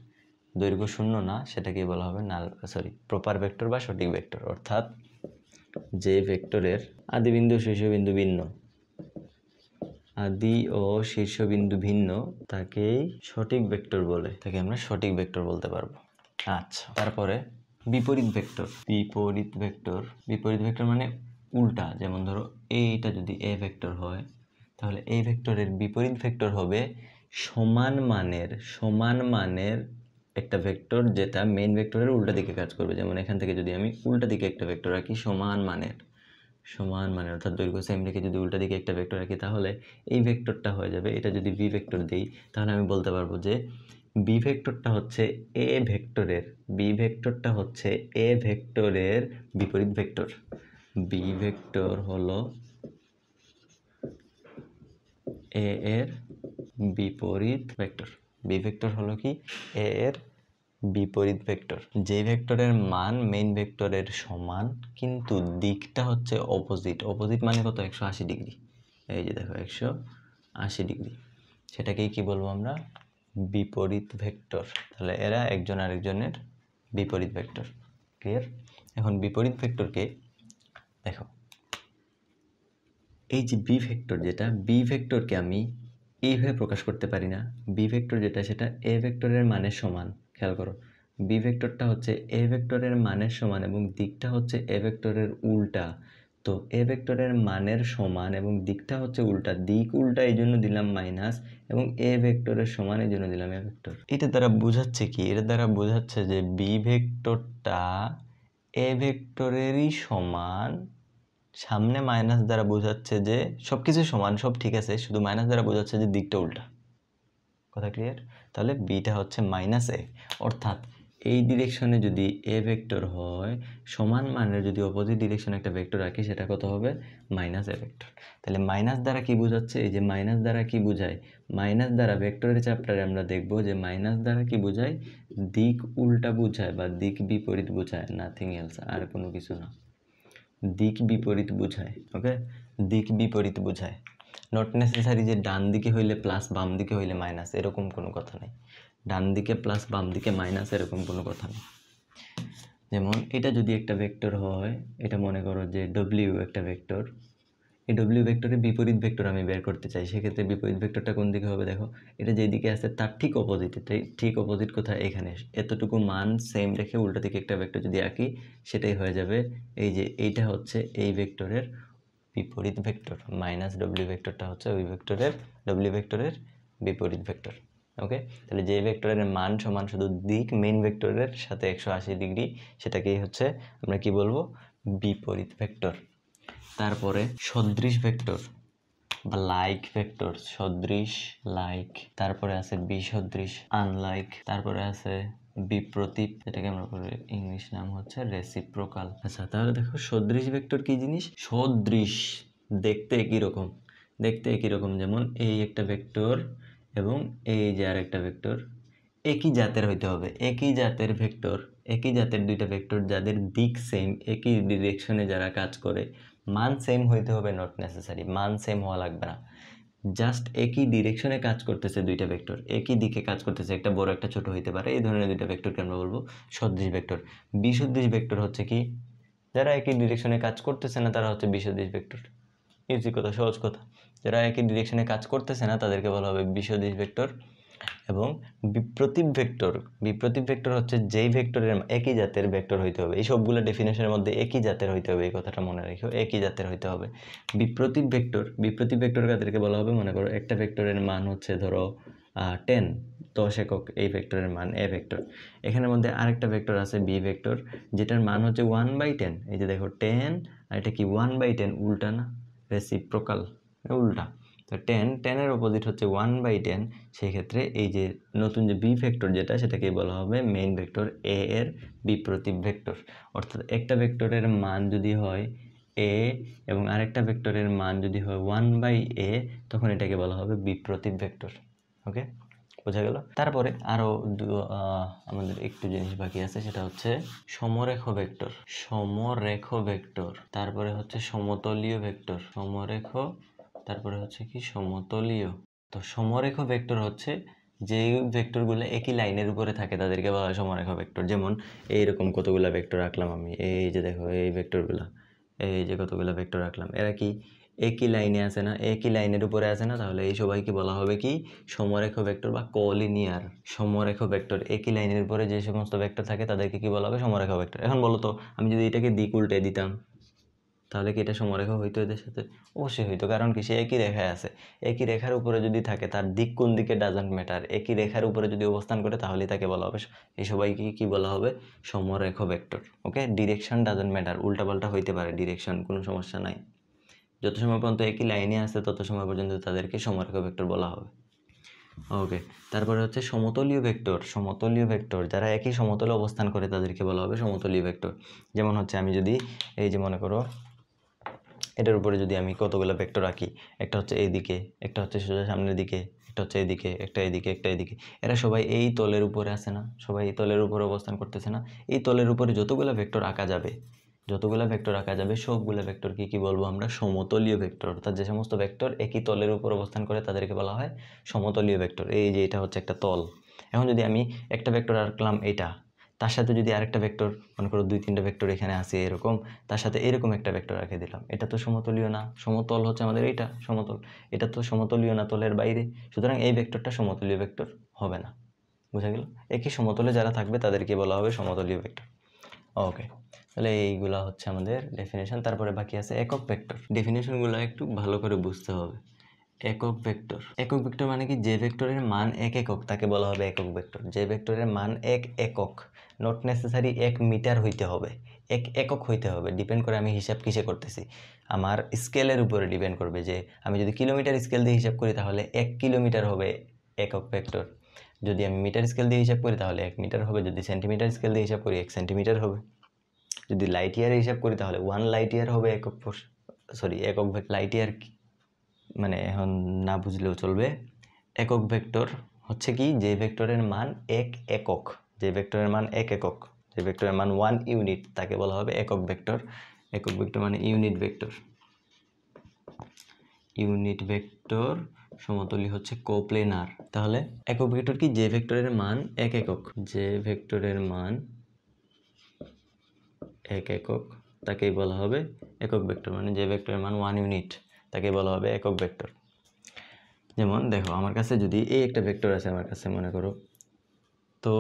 দৈর্ঘ্য শূন্য না সেটাকে বলা হবে নাল সরি প্রপার ভেক্টর বা সঠিক ভেক্টর অর্থাৎ যে ভেক্টরের আদিবিন্দু শীর্ষবিন্দু ভিন্ন আদি ও শীর্ষবিন্দু ভিন্ন তাকেই সঠিক ভেক্টর বলে তাকে আমরা সঠিক ভেক্টর বলতে পারবো আচ্ছা তারপরে বিপরীত ভেক্টর বিপরীত ভেক্টর বিপরীত ভেক্টর মানে উল্টা যেমন ধরো এইটা যদি এ ভেক্টর হয় তাহলে এই ভেক্টরের বিপরীত ভেক্টর হবে সমান মানের সমান মানের একটা ভেক্টর যেটা মেন ভেক্টরের উল্টা দিকে কাজ করবে যেমন এখান থেকে যদি আমি উল্টা দিকে একটা ভেক্টর রাখি সমান মানের সমান মানের অর্থাৎ দৈর্ঘ্য সেম রেখে যদি উল্টা দিকে একটা ভেক্টর রাখি তাহলে এই ভেক্টরটা হয়ে যাবে এটা যদি বি ভেক্টর দিই তাহলে আমি বলতে পারবো যে বি ভেক্টরটা হচ্ছে এ ভেক্টরের বি ভেক্টরটা হচ্ছে এ ভেক্টরের বিপরীত ভেক্টর বি ভেক্টর হলো এ এর বিপরীত ভেক্টর বি ভেক্টর হলো কি এ এর বিপরীত ভেক্টর যে ভেক্টরের মান মেইন ভেক্টরের সমান কিন্তু দিকটা হচ্ছে অপোজিট অপোজিট মানে কত একশো আশি ডিগ্রি এই যে দেখো একশো আশি ডিগ্রি সেটাকেই কি বলবো আমরা বিপরীত ভেক্টর তাহলে এরা একজন আরেকজনের বিপরীত ভেক্টর ক্লিয়ার এখন বিপরীত ভেক্টরকে দেখো এই যে বি ভেক্টর যেটা বি ভেক্টরকে আমি এইভাবে প্রকাশ করতে পারি না বি ভেক্টর যেটা সেটা এ ভেক্টরের মানের সমান খেয়াল করো বি ভেক্টরটা হচ্ছে এ ভেক্টরের মানের সমান এবং দিকটা হচ্ছে এ ভেক্টরের উল্টা তো এ ভেক্টরের মানের সমান এবং দিকটা হচ্ছে উল্টা দিক উল্টা এই জন্য দিলাম মাইনাস এবং এ ভেক্টরের সমান এই জন্য দিলাম এ ভেক্টর এটা দ্বারা বোঝাচ্ছে কি এটা দ্বারা বোঝাচ্ছে যে বি ভেক্টরটা এ ভেক্টরেরই সমান সামনে মাইনাস দ্বারা বোঝাচ্ছে যে সব কিছু সমান সব ঠিক আছে শুধু মাইনাস দ্বারা বোঝাচ্ছে যে দিকটা উল্টা কথা ক্লিয়ার তাহলে বিটা হচ্ছে মাইনাস এ অর্থাৎ এই ডিরেকশনে যদি এ ভেক্টর হয় সমান মানের যদি অপোজিট ডিরেকশনে একটা ভেক্টর রাখি সেটা কত হবে মাইনাস এ ভেক্টর তাহলে মাইনাস দ্বারা কি বোঝাচ্ছে এই যে মাইনাস দ্বারা কি বোঝায় মাইনাস দ্বারা ভেক্টরের চ্যাপ্টারে আমরা দেখব যে মাইনাস দ্বারা কি বোঝায় দিক উল্টা বোঝায় বা দিক বিপরীত বোঝায় নাথিং এলস আর কোনো কিছু না দিক বিপরীত বোঝায় ওকে দিক বিপরীত বোঝায় নট নেসেসারি যে ডান দিকে হইলে প্লাস বাম দিকে হইলে মাইনাস এরকম কোনো কথা নেই ডান দিকে প্লাস বাম দিকে মাইনাস এরকম কোনো কথা নেই যেমন এটা যদি একটা ভেক্টর হয় এটা মনে করো যে ডব্লিউ একটা ভেক্টর এই ডব্লিউ ভেক্টরের বিপরীত ভেক্টর আমি বের করতে চাই সেক্ষেত্রে বিপরীত ভেক্টরটা কোন দিকে হবে দেখো এটা যেদিকে আছে তার ঠিক অপোজিটে ঠিক অপোজিট কোথায় এখানে এতটুকু মান সেম রেখে উল্টা দিকে একটা ভেক্টর যদি আঁকি সেটাই হয়ে যাবে এই যে এইটা হচ্ছে এই ভেক্টরের বিপরীত ভেক্টর মাইনাস ডব্লিউ ভেক্টরটা হচ্ছে ওই ভেক্টরের ডব্লিউ ভেক্টরের বিপরীত ভেক্টর ওকে তাহলে যে ভেক্টরের মান সমান শুধু দিক মেন ভেক্টরের সাথে একশো আশি ডিগ্রি সেটাকেই হচ্ছে আমরা কি বলবো বিপরীত ভেক্টর তারপরে সদৃশ ভেক্টর বা লাইক ভেক্টর সদৃশ লাইক তারপরে আছে বিসদৃশ আনলাইক তারপরে আছে বিপ্রতীপ এটাকে আমরা বলি ইংলিশ নাম হচ্ছে রেসিপ্রোকাল আচ্ছা তাহলে দেখো সদৃশ ভেক্টর কি জিনিস সদৃশ দেখতে একই রকম দেখতে একই রকম যেমন এই একটা ভেক্টর এবং এই যে আর একটা ভেক্টর একই জাতের হইতে হবে একই জাতের ভেক্টর একই জাতের দুইটা ভেক্টর যাদের দিক সেম একই ডিরেকশনে যারা কাজ করে মান সেম হইতে হবে নট নেসেসারি মান সেম হওয়া লাগবে না জাস্ট একই ডিরেকশনে কাজ করতেছে দুইটা ভেক্টর একই দিকে কাজ করতেছে একটা বড় একটা ছোট হইতে পারে এই ধরনের দুইটা ভেক্টরকে আমরা বলবো সদৃশ ভেক্টর বিসদৃশ ভেক্টর হচ্ছে কি যারা একই ডিরেকশনে কাজ করতেছে না তারা হচ্ছে বিসদৃশ ভেক্টর ইজি কথা সহজ কথা যারা একই ডিরেকশনে কাজ করতেছে না তাদেরকে বলা হবে বিসদৃশ ভেক্টর এবং বিপ্রতীপ ভেক্টর বিপ্রতীপ ভেক্টর হচ্ছে যেই ভেক্টরের একই জাতের ভেক্টর হইতে হবে এই সবগুলো ডেফিনেশনের মধ্যে একই জাতের হইতে হবে এই কথাটা মনে রেখো একই জাতের হইতে হবে বিপ্রতীপ ভেক্টর বিপ্রতীপ ভেক্টর কাদেরকে বলা হবে মনে করো একটা ভেক্টরের মান হচ্ছে ধরো টেন দশ একক এই ভেক্টরের মান এ ভেক্টর এখানের মধ্যে আরেকটা ভেক্টর আছে বি ভেক্টর যেটার মান হচ্ছে ওয়ান বাই টেন এই যে দেখো টেন আর এটা কি ওয়ান বাই টেন উল্টা না রেসিপ্রোকাল উল্টা তো টেন টেনের অপোজিট হচ্ছে ওয়ান বাই টেন সেক্ষেত্রে এই যে নতুন যে বি ভেক্টর যেটা সেটাকেই বলা হবে মেইন ভেক্টর এ এর বিপ্রতীপ ভেক্টর অর্থাৎ একটা ভেক্টরের মান যদি হয় এ এবং আরেকটা ভেক্টরের মান যদি হয় ওয়ান বাই এ তখন এটাকে বলা হবে বিপ্রতীপ ভেক্টর ওকে বোঝা গেল তারপরে আরও আমাদের একটু জিনিস বাকি আছে সেটা হচ্ছে সমরেখ ভেক্টর সমরেখ ভেক্টর তারপরে হচ্ছে সমতলীয় ভেক্টর সমরেখ তারপরে হচ্ছে কি সমতলীয় তো সমরেখ ভেক্টর হচ্ছে যে ভেক্টরগুলো একই লাইনের উপরে থাকে তাদেরকে বলা হয় সমরেখ ভেক্টর যেমন এইরকম কতগুলো ভেক্টর রাখলাম আমি এই যে দেখো এই ভেক্টরগুলো এই যে কতগুলো ভেক্টর রাখলাম এরা কি একই লাইনে আছে না একই লাইনের উপরে আছে না তাহলে এই সবাইকে বলা হবে কি সমরেখ ভেক্টর বা কলিনিয়ার সমরেখ ভেক্টর একই লাইনের উপরে যে সমস্ত ভেক্টর থাকে তাদেরকে কি বলা হবে সমরেখ ভেক্টর এখন বলো তো আমি যদি এটাকে দিক উল্টে দিতাম তাহলে কি এটা সমরেখা হইতো এদের সাথে অবশ্যই হইতো কারণ কি সে একই রেখায় আছে একই রেখার উপরে যদি থাকে তার দিক কোন দিকে ডাজেন্ট ম্যাটার একই রেখার উপরে যদি অবস্থান করে তাহলেই তাকে বলা হবে এই সবাইকে কি বলা হবে সমরেখ vector okay direction doesn't matter উল্টাপাল্টা হইতে পারে ডিরেকশন কোনো সমস্যা নাই যত সময় পর্যন্ত একই লাইনে আছে তত সময় পর্যন্ত তাদেরকে সমরেখ ভেক্টর বলা হবে ওকে তারপরে হচ্ছে সমতলীয় ভেক্টর সমতলীয় ভেক্টর যারা একই সমতলে অবস্থান করে তাদেরকে বলা হবে সমতলীয় ভেক্টর যেমন হচ্ছে আমি যদি এই যে মনে করো এটার উপরে যদি আমি কতগুলো ভেক্টর রাখি একটা হচ্ছে এইদিকে একটা হচ্ছে সোজা সামনের দিকে একটা হচ্ছে এইদিকে একটা এইদিকে একটা এইদিকে এরা সবাই এই তলের উপরে আছে না সবাই এই তলের উপরে অবস্থান করতেছে না এই তলের উপরে যতগুলো ভেক্টর আঁকা যাবে যতগুলো ভেক্টর আঁকা যাবে সবগুলো কী কি বলবো আমরা সমতলীয় ভেক্টর অর্থাৎ যে সমস্ত ভেক্টর একই তলের উপর অবস্থান করে তাদেরকে বলা হয় সমতলীয় ভেক্টর এই যে এটা হচ্ছে একটা তল এখন যদি আমি একটা ভেক্টর আঁকলাম এটা তার সাথে যদি আরেকটা ভেক্টর মনে করো দুই তিনটা ভেক্টর এখানে আছে এরকম তার সাথে এরকম একটা ভেক্টর রেখে দিলাম এটা তো সমতলীয় না সমতল হচ্ছে আমাদের এইটা সমতল এটা তো সমতলীয় না তলের বাইরে সুতরাং এই ভেক্টরটা সমতলীয় ভেক্টর হবে না বুঝা গেল একই সমতলে যারা থাকবে তাদেরকে বলা হবে সমতলীয় ভেক্টর ওকে তাহলে এইগুলা হচ্ছে আমাদের ডেফিনেশন তারপরে বাকি আছে একক ভেক্টর ডেফিনেশনগুলো একটু ভালো করে বুঝতে হবে একক ভেক্টর একক ভেক্টর মানে কি যে ভেক্টরের মান এক একক তাকে বলা হবে একক ভেক্টর যে ভেক্টরের মান এক একক নট নেসেসারি এক মিটার হইতে হবে এক একক হইতে হবে ডিপেন্ড করে আমি হিসাব কিসে করতেছি আমার স্কেলের উপরে ডিপেন্ড করবে যে আমি যদি কিলোমিটার স্কেল দিয়ে হিসাব করি তাহলে এক কিলোমিটার হবে একক ভেক্টর যদি আমি মিটার স্কেল দিয়ে হিসাব করি তাহলে এক মিটার হবে যদি সেন্টিমিটার স্কেল দিয়ে হিসাব করি এক সেন্টিমিটার হবে যদি লাইট ইয়ারে হিসাব করি তাহলে ওয়ান লাইট ইয়ার হবে একক সরি একক লাইট ইয়ার মানে এখন না বুঝলেও চলবে একক ভেক্টর হচ্ছে কি যে ভেক্টরের মান এক একক যে ভেক্টরের মান এক একক যে ভেক্টরের মান ওয়ান ইউনিট তাকে বলা হবে একক ভেক্টর একক ভেক্টর মানে ইউনিট ভেক্টর ইউনিট ভেক্টর সমতলী হচ্ছে কোপ্লেনার তাহলে একক ভেক্টর কি যে ভেক্টরের মান এক একক যে ভেক্টরের মান এক একক তাকেই বলা হবে একক ভেক্টর মানে যে ভেক্টরের মান ওয়ান ইউনিট তাকে বলা হবে একক ভেক্টর যেমন দেখো আমার কাছে যদি এই একটা ভেক্টর আছে আমার কাছে মনে করো তো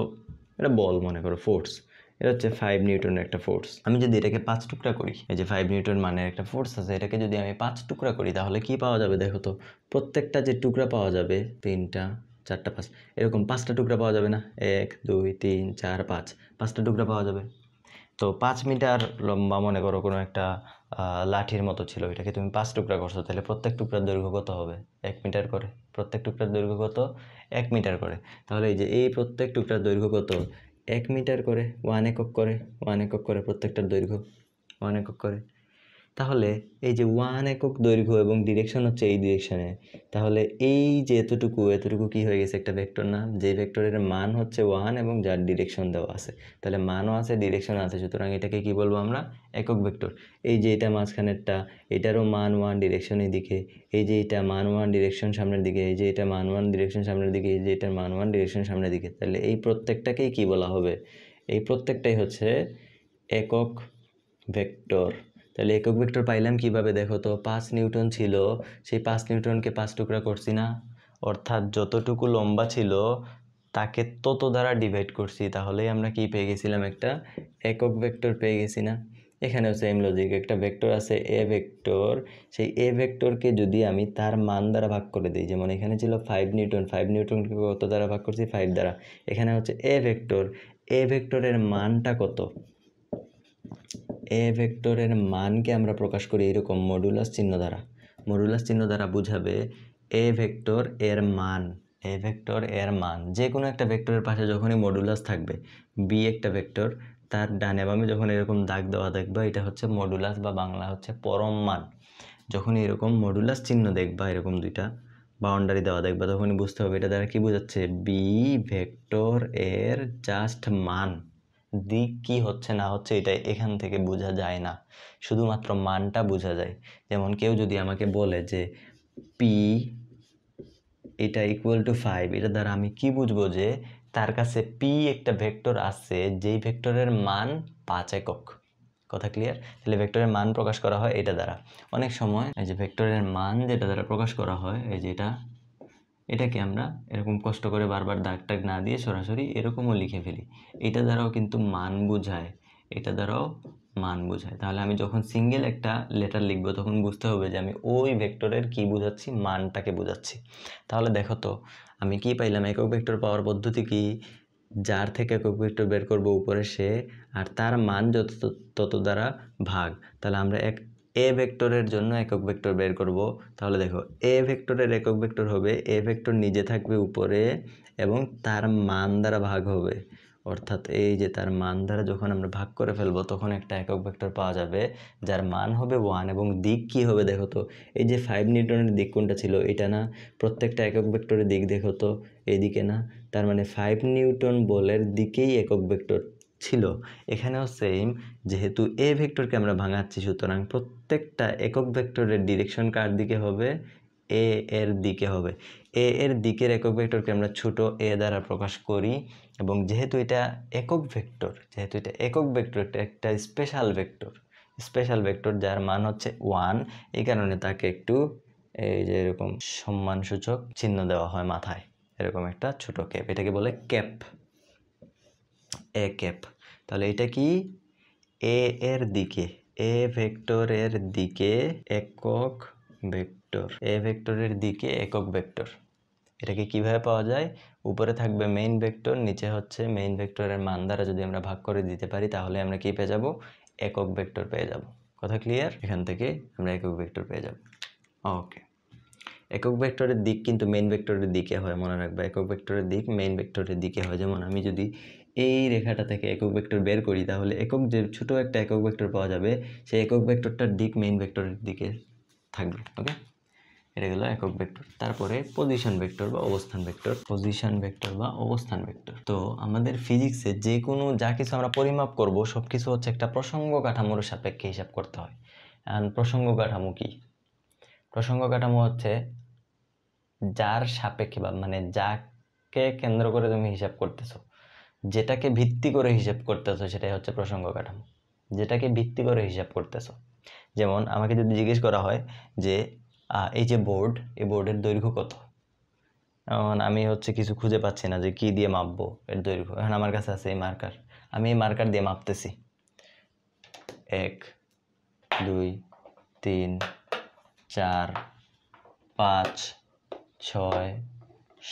এটা বল মনে করো ফোর্স এটা হচ্ছে ফাইভ নিউটনের একটা ফোর্স আমি যদি এটাকে পাঁচ টুকরা করি এই যে ফাইভ নিউটন মানের একটা ফোর্স আছে এটাকে যদি আমি পাঁচ টুকরা করি তাহলে কি পাওয়া যাবে দেখো তো প্রত্যেকটা যে টুকরা পাওয়া যাবে তিনটা চারটা পাঁচ এরকম পাঁচটা টুকরা পাওয়া যাবে না এক দুই তিন চার পাঁচ পাঁচটা টুকরা পাওয়া যাবে তো পাঁচ মিটার লম্বা মনে করো কোনো একটা লাঠির মতো ছিল এটাকে তুমি পাঁচ টুকরা করছো তাহলে প্রত্যেক টুকরার দৈর্ঘ্য কত হবে এক মিটার করে প্রত্যেক টুকরার দৈর্ঘ্য কত এক মিটার করে তাহলে এই যে এই প্রত্যেক টুকরার দৈর্ঘ্য কত এক মিটার করে ওয়ান একক করে ওয়ান একক করে প্রত্যেকটার দৈর্ঘ্য ওয়ান একক করে তাহলে এই যে ওয়ান একক দৈর্ঘ্য এবং ডিরেকশন হচ্ছে এই ডিরেকশনে তাহলে এই যে এতটুকু এতটুকু কি হয়ে গেছে একটা ভেক্টর না যে ভেক্টরের মান হচ্ছে ওয়ান এবং যার ডিরেকশন দেওয়া আছে তাহলে মানও আছে ডিরেকশন আছে সুতরাং এটাকে কি বলবো আমরা একক ভেক্টর এই যে এটা মাঝখানেরটা এটারও মান ওয়ান ডিরেকশন দিকে এই যে এটা মান ওয়ান ডিরেকশন সামনের দিকে এই যে এটা মান ওয়ান ডিরেকশন সামনের দিকে এই যে এটার মান ওয়ান ডিরেকশন সামনের দিকে তাহলে এই প্রত্যেকটাকেই কি বলা হবে এই প্রত্যেকটাই হচ্ছে একক ভেক্টর তাহলে একক ভেক্টর পাইলাম কিভাবে দেখো তো পাঁচ নিউটন ছিল সেই পাঁচ নিউটনকে পাঁচ টুকরা করছি না অর্থাৎ যতটুকু লম্বা ছিল তাকে তত দ্বারা ডিভাইড করছি তাহলে আমরা কি পেয়ে গেছিলাম একটা একক ভেক্টর পেয়ে গেছি না এখানেও সেম লজিক একটা ভেক্টর আছে এ ভেক্টর সেই এ ভেক্টরকে যদি আমি তার মান দ্বারা ভাগ করে দিই যেমন এখানে ছিল ফাইভ নিউটন ফাইভ নিউটনকে কত দ্বারা ভাগ করছি ফাইভ দ্বারা এখানে হচ্ছে এ ভেক্টর এ ভেক্টরের মানটা কত এ ভেক্টরের মানকে আমরা প্রকাশ করি এরকম মডুলাস চিহ্ন দ্বারা মডুলাস চিহ্ন দ্বারা বুঝাবে এ ভেক্টর এর মান এ ভেক্টর এর মান যে কোনো একটা ভেক্টরের পাশে যখনই মডুলাস থাকবে বি একটা ভেক্টর তার ডানে বামে যখন এরকম দাগ দেওয়া দেখবা এটা হচ্ছে মডুলাস বা বাংলা হচ্ছে পরম মান যখন এরকম মডুলাস চিহ্ন দেখবা এরকম দুইটা বাউন্ডারি দেওয়া দেখবা তখনই বুঝতে হবে এটা দ্বারা কী বোঝাচ্ছে বি ভেক্টর এর জাস্ট মান দিক কি হচ্ছে না হচ্ছে এটা এখান থেকে বোঝা যায় না শুধুমাত্র মানটা বোঝা যায় যেমন কেউ যদি আমাকে বলে যে পি এটা ইকুয়াল টু ফাইভ এটা দ্বারা আমি কি বুঝবো যে তার কাছে পি একটা ভেক্টর আছে যেই ভেক্টরের মান পাঁচ একক কথা ক্লিয়ার তাহলে ভেক্টরের মান প্রকাশ করা হয় এটা দ্বারা অনেক সময় এই যে ভেক্টরের মান যেটা দ্বারা প্রকাশ করা হয় এই যে এটা এটাকে আমরা এরকম কষ্ট করে বারবার দাগ টাগ না দিয়ে সরাসরি এরকমও লিখে ফেলি এটা দ্বারাও কিন্তু মান বোঝায় এটা দ্বারাও মান বোঝায় তাহলে আমি যখন সিঙ্গেল একটা লেটার লিখবো তখন বুঝতে হবে যে আমি ওই ভেক্টরের কি বোঝাচ্ছি মানটাকে বোঝাচ্ছি তাহলে দেখো তো আমি কি পাইলাম একক ভেক্টর পাওয়ার পদ্ধতি কি যার থেকে একক ভেক্টর বের করবো উপরে সে আর তার মান যত তত দ্বারা ভাগ তাহলে আমরা এক এ ভেক্টরের জন্য একক ভেক্টর বের করব তাহলে দেখো এ ভেক্টরের একক ভেক্টর হবে এ ভেক্টর নিজে থাকবে উপরে এবং তার মান দ্বারা ভাগ হবে অর্থাৎ এই যে তার মান দ্বারা যখন আমরা ভাগ করে ফেলবো তখন একটা একক ভেক্টর পাওয়া যাবে যার মান হবে ওয়ান এবং দিক কি হবে দেখো তো এই যে ফাইভ নিউটনের দিক কোনটা ছিল এটা না প্রত্যেকটা একক ভেক্টরের দিক দেখো তো এদিকে না তার মানে ফাইভ নিউটন বলের দিকেই একক ভেক্টর ছিল এখানেও সেম যেহেতু এ ভেক্টরকে আমরা ভাঙাচ্ছি সুতরাং প্রত্যেকটা একক ভেক্টরের ডিরেকশন কার দিকে হবে এ এর দিকে হবে এ এর দিকের একক ভেক্টরকে আমরা ছোট এ দ্বারা প্রকাশ করি এবং যেহেতু এটা একক ভেক্টর যেহেতু এটা একক ভেক্টর এটা একটা স্পেশাল ভেক্টর স্পেশাল ভেক্টর যার মান হচ্ছে ওয়ান এই কারণে তাকে একটু এই যে এরকম সম্মানসূচক চিহ্ন দেওয়া হয় মাথায় এরকম একটা ছোট ক্যাপ এটাকে বলে ক্যাপ এ ক্যাপ তাহলে এটা কি এ এর দিকে এ ভেক্টরের দিকে একক ভেক্টর এ ভেক্টরের দিকে একক ভেক্টর এটাকে কিভাবে পাওয়া যায় উপরে থাকবে মেইন ভেক্টর নিচে হচ্ছে মেইন ভেক্টরের মান দ্বারা যদি আমরা ভাগ করে দিতে পারি তাহলে আমরা কি পেয়ে যাব একক ভেক্টর পেয়ে যাব কথা ক্লিয়ার এখান থেকে আমরা একক ভেক্টর পেয়ে যাব ওকে একক ভেক্টরের দিক কিন্তু মেইন ভেক্টরের দিকে হয় মনে রাখবে একক ভেক্টরের দিক মেইন ভেক্টরের দিকে হয় যেমন আমি যদি এই রেখাটা থেকে একক ভেক্টর বের করি তাহলে একক যে ছোট একটা একক ভেক্টর পাওয়া যাবে সেই একক ভেক্টরটার দিক মেইন ভেক্টরের দিকে থাকবে ওকে এটা গেল একক ভেক্টর তারপরে পজিশন ভেক্টর বা অবস্থান ভেক্টর পজিশন ভেক্টর বা অবস্থান ভেক্টর তো আমাদের ফিজিক্সে যে কোনো যা কিছু আমরা পরিমাপ করব সব কিছু হচ্ছে একটা প্রসঙ্গ কাঠামোর সাপেক্ষে হিসাব করতে হয় প্রসঙ্গ কাঠামো কি প্রসঙ্গ কাঠামো হচ্ছে যার সাপেক্ষে বা মানে যাকে কেন্দ্র করে তুমি হিসাব করতেছো যেটাকে ভিত্তি করে হিসেব করতেছো সেটাই হচ্ছে প্রসঙ্গ কাঠামো যেটাকে ভিত্তি করে হিসাব করতেছ যেমন আমাকে যদি জিজ্ঞেস করা হয় যে এই যে বোর্ড এই বোর্ডের দৈর্ঘ্য কত এখন আমি হচ্ছে কিছু খুঁজে পাচ্ছি না যে কি দিয়ে মাপবো এর দৈর্ঘ্য এখন আমার কাছে আছে এই মার্কার আমি এই মার্কার দিয়ে মাপতেছি এক দুই তিন চার পাঁচ ছয়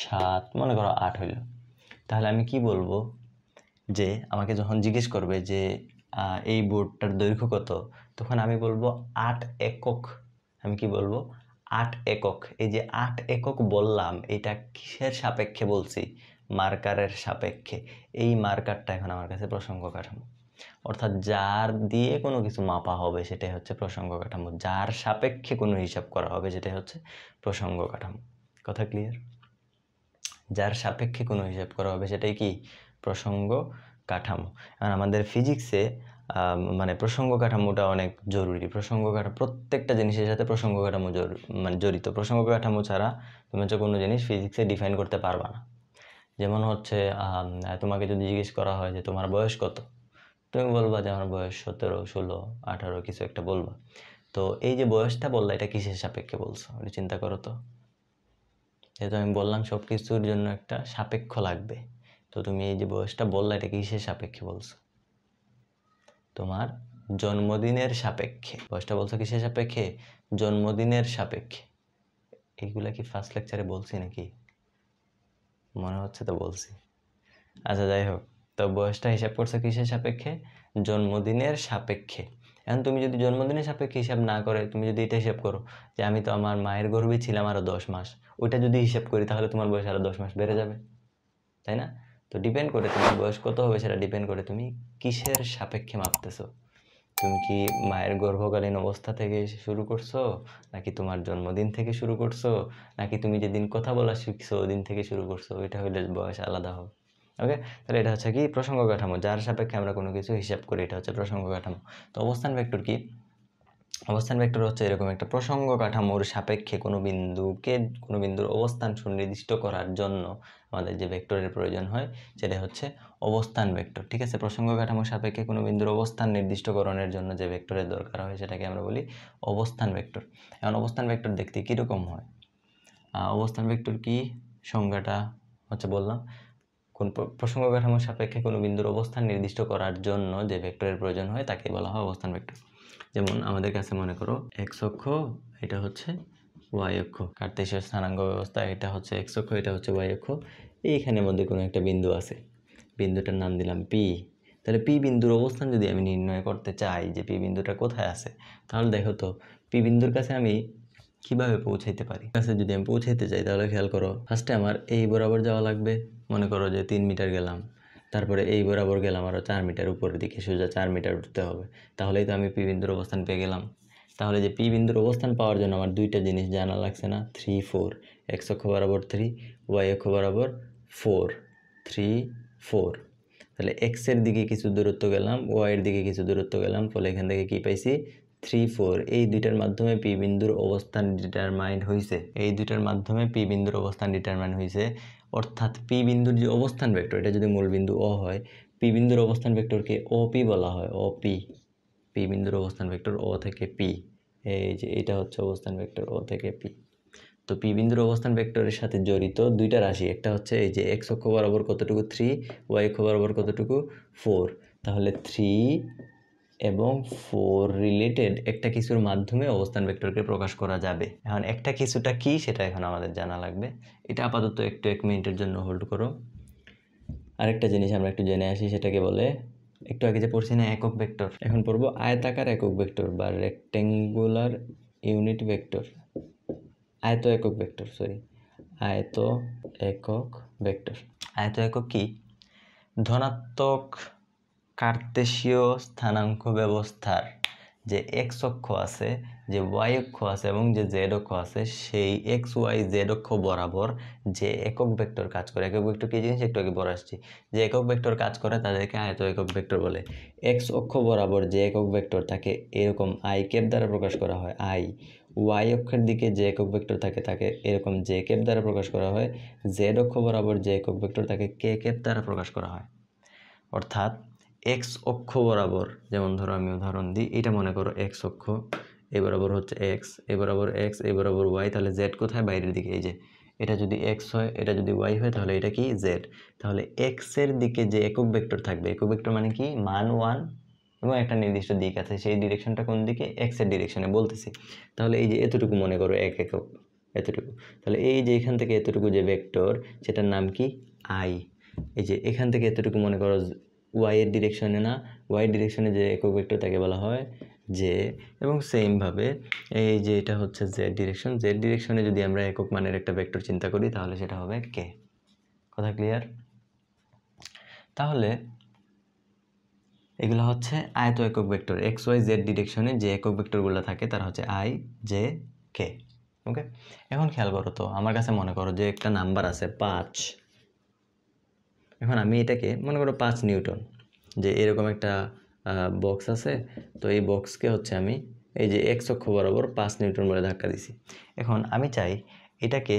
সাত মনে করো আট হইল তাহলে আমি কি বলবো যে আমাকে যখন জিজ্ঞেস করবে যে এই বোর্ডটার দৈর্ঘ্য কত তখন আমি বলবো আট একক আমি কি বলবো আট একক এই যে আট একক বললাম এটা কিসের সাপেক্ষে বলছি মার্কারের সাপেক্ষে এই মার্কারটা এখন আমার কাছে প্রসঙ্গ কাঠামো অর্থাৎ যার দিয়ে কোনো কিছু মাপা হবে সেটাই হচ্ছে প্রসঙ্গ কাঠামো যার সাপেক্ষে কোনো হিসাব করা হবে সেটাই হচ্ছে প্রসঙ্গ কাঠামো কথা ক্লিয়ার যার সাপেক্ষে কোনো হিসাব করা হবে সেটাই কি প্রসঙ্গ কাঠামো আর আমাদের ফিজিক্সে মানে প্রসঙ্গ কাঠামোটা অনেক জরুরি প্রসঙ্গ কাঠামো প্রত্যেকটা জিনিসের সাথে প্রসঙ্গ কাঠামো মানে জড়িত প্রসঙ্গ কাঠামো ছাড়া তুমি হচ্ছে কোনো জিনিস ফিজিক্সে ডিফাইন করতে পারবা না যেমন হচ্ছে তোমাকে যদি জিজ্ঞেস করা হয় যে তোমার বয়স কত তুমি বলবা যে আমার বয়স সতেরো ষোলো আঠারো কিছু একটা বলবা তো এই যে বয়সটা বললা এটা কিসের সাপেক্ষে বলছো চিন্তা করো তো যেহেতু আমি বললাম সব কিছুর জন্য একটা সাপেক্ষ লাগবে তো তুমি এই যে বয়সটা বললা এটা কিসের সাপেক্ষে বলছো তোমার জন্মদিনের সাপেক্ষে বয়সটা বলছো কিসের সাপেক্ষে জন্মদিনের সাপেক্ষে এইগুলো কি ফার্স্ট লেকচারে বলছি নাকি মনে হচ্ছে তো বলছি আচ্ছা যাই হোক তো বয়সটা হিসাব করছো কিসের সাপেক্ষে জন্মদিনের সাপেক্ষে এখন তুমি যদি জন্মদিনের সাপেক্ষে হিসাব না করে তুমি যদি এটা হিসাব করো যে আমি তো আমার মায়ের গর্ভে ছিলাম আরও দশ মাস ওইটা যদি হিসেব করি তাহলে তোমার বয়স আরও দশ মাস বেড়ে যাবে তাই না তো ডিপেন্ড করে তোমার বয়স কত হবে সেটা ডিপেন্ড করে তুমি কিসের সাপেক্ষে মাপতেছো তুমি কি মায়ের গর্ভকালীন অবস্থা থেকে শুরু করছো নাকি তোমার জন্মদিন থেকে শুরু করছো নাকি তুমি যেদিন কথা বলা শিখছো ওদিন থেকে শুরু করছো ওইটা হইলে বয়স আলাদা হবে ওকে তাহলে এটা হচ্ছে কি প্রসঙ্গ কাঠামো যার সাপেক্ষে আমরা কোনো কিছু হিসাব করি এটা হচ্ছে প্রসঙ্গ কাঠামো তো অবস্থান ভেক্টর কি অবস্থান ভেক্টর হচ্ছে এরকম একটা প্রসঙ্গ কাঠামোর সাপেক্ষে কোনো বিন্দুকে কোনো বিন্দুর অবস্থান সুনির্দিষ্ট করার জন্য আমাদের যে ভেক্টরের প্রয়োজন হয় সেটা হচ্ছে অবস্থান ভেক্টর ঠিক আছে প্রসঙ্গ কাঠামোর সাপেক্ষে কোনো বিন্দুর অবস্থান নির্দিষ্টকরণের জন্য যে ভেক্টরের দরকার হয় সেটাকে আমরা বলি অবস্থান ভেক্টর এখন অবস্থান ভেক্টর দেখতে কীরকম হয় অবস্থান ভেক্টর কি সংজ্ঞাটা হচ্ছে বললাম কোন প্রসঙ্গ কাঠামোর সাপেক্ষে কোনো বিন্দুর অবস্থান নির্দিষ্ট করার জন্য যে ভেক্টরের প্রয়োজন হয় তাকে বলা হয় অবস্থান ভেক্টর যেমন আমাদের কাছে মনে করো এক্স অক্ষ এটা হচ্ছে ওয়াই অক্ষ কার্তেশীয় স্থানাঙ্গ ব্যবস্থা এটা হচ্ছে এক্স অক্ষ এটা হচ্ছে ওয়াই অক্ষ এইখানের মধ্যে কোনো একটা বিন্দু আছে বিন্দুটার নাম দিলাম পি তাহলে পি বিন্দুর অবস্থান যদি আমি নির্ণয় করতে চাই যে পি বিন্দুটা কোথায় আছে তাহলে দেখো তো পি বিন্দুর কাছে আমি কিভাবে পৌঁছাইতে পারি কাছে যদি আমি পৌঁছাইতে চাই তাহলে খেয়াল করো ফার্স্টে আমার এই বরাবর যাওয়া লাগবে মনে করো যে তিন মিটার গেলাম তারপরে এই বরাবর গেলাম আরও চার মিটার উপরের দিকে সোজা চার মিটার উঠতে হবে তাহলেই তো আমি পি বিন্দুর অবস্থান পেয়ে গেলাম তাহলে যে পি বিন্দুর অবস্থান পাওয়ার জন্য আমার দুইটা জিনিস জানা লাগছে না থ্রি ফোর এক্স অক্ষ বরাবর থ্রি ওয়াই অক্ষ বরাবর ফোর থ্রি ফোর তাহলে এক্সের দিকে কিছু দূরত্ব গেলাম ওয়াইয়ের দিকে কিছু দূরত্ব গেলাম ফলে এখান থেকে কী পাইছি থ্রি ফোর এই দুইটার মাধ্যমে পি বিন্দুর অবস্থান ডিটারমাইন্ড হয়েছে এই দুইটার মাধ্যমে পি বিন্দুর অবস্থান ডিটারমাইন্ড হয়েছে অর্থাৎ পি বিন্দুর যে অবস্থান ভেক্টর এটা যদি মূল বিন্দু অ হয় পি বিন্দুর অবস্থান ভেক্টরকে পি বলা হয় ও পি বিন্দুর অবস্থান ভেক্টর ও থেকে পি এই যে এটা হচ্ছে অবস্থান ভেক্টর ও থেকে পি তো পি বিন্দুর অবস্থান ভেক্টরের সাথে জড়িত দুইটা রাশি একটা হচ্ছে এই যে এক্স অক্ষ বরাবর কতটুকু থ্রি ওয়াই অক্ষ বরাবর কতটুকু ফোর তাহলে থ্রি এবং ফোর রিলেটেড একটা কিছুর মাধ্যমে অবস্থান ভেক্টরকে প্রকাশ করা যাবে এখন একটা কিছুটা কি সেটা এখন আমাদের জানা লাগবে এটা আপাতত একটু এক মিনিটের জন্য হোল্ড করো আরেকটা জিনিস আমরা একটু জেনে আসি সেটাকে বলে একটু আগে যে পড়ছি না একক ভেক্টর এখন পড়বো আয়তাকার একক ভেক্টর বা রেক্টেঙ্গুলার ইউনিট ভেক্টর আয়ত একক ভেক্টর সরি আয়ত একক ভেক্টর আয়ত একক কি ধনাত্মক কার্তেশীয় স্থানাঙ্ক ব্যবস্থার যে এক্স অক্ষ আছে যে ওয়াই অক্ষ আছে এবং যে জেড অক্ষ আছে সেই এক্স ওয়াই জেড অক্ষ বরাবর যে একক ভেক্টর কাজ করে একক ভেক্টর কী জিনিস একটু আগে বড় আসছি যে একক ভেক্টর কাজ করে তাদেরকে আয়ত একক ভেক্টর বলে এক্স অক্ষ বরাবর যে একক ভেক্টর থাকে এরকম আই কেপ দ্বারা প্রকাশ করা হয় আই ওয়াই অক্ষের দিকে যে একক ভেক্টর থাকে তাকে এরকম জে কেপ দ্বারা প্রকাশ করা হয় জেড অক্ষ বরাবর যে একক ভেক্টর তাকে কে কেপ দ্বারা প্রকাশ করা হয় অর্থাৎ এক্স অক্ষ বরাবর যেমন ধরো আমি উদাহরণ দিই এটা মনে করো এক্স অক্ষ এ বরাবর হচ্ছে এক্স এ বরাবর এক্স এ বরাবর ওয়াই তাহলে জেড কোথায় বাইরের দিকে এই যে এটা যদি এক্স হয় এটা যদি ওয়াই হয় তাহলে এটা কি জেড তাহলে এক্সের দিকে যে একক ভেক্টর থাকবে একক ভেক্টর মানে কি মান ওয়ান এবং একটা নির্দিষ্ট দিক আছে সেই ডিরেকশনটা কোন দিকে এক্সের ডিরেকশনে বলতেছি তাহলে এই যে এতটুকু মনে করো এক একক এতটুকু তাহলে এই যে এখান থেকে এতটুকু যে ভেক্টর সেটার নাম কি আই এই যে এখান থেকে এতটুকু মনে করো ওয়াইয়ের ডিরেকশনে না ওয়াই ডিরেকশনে যে একক ভেক্টর তাকে বলা হয় জে এবং সেমভাবে এই যে এটা হচ্ছে জেড ডিরেকশন জেড ডিরেকশনে যদি আমরা একক মানের একটা ভেক্টর চিন্তা করি তাহলে সেটা হবে কে কথা ক্লিয়ার তাহলে এগুলো হচ্ছে আয়ত একক ভেক্টর এক্স ওয়াই জেড ডিরেকশনে যে একক ভেক্টরগুলো থাকে তারা হচ্ছে আই জে কে ওকে এখন খেয়াল করো তো আমার কাছে মনে করো যে একটা নাম্বার আছে পাঁচ এখন আমি এটাকে মনে করো পাঁচ নিউটন যে এরকম একটা বক্স আছে তো এই বক্সকে হচ্ছে আমি এই যে এক অক্ষ বরাবর পাঁচ নিউটন বলে ধাক্কা দিছি এখন আমি চাই এটাকে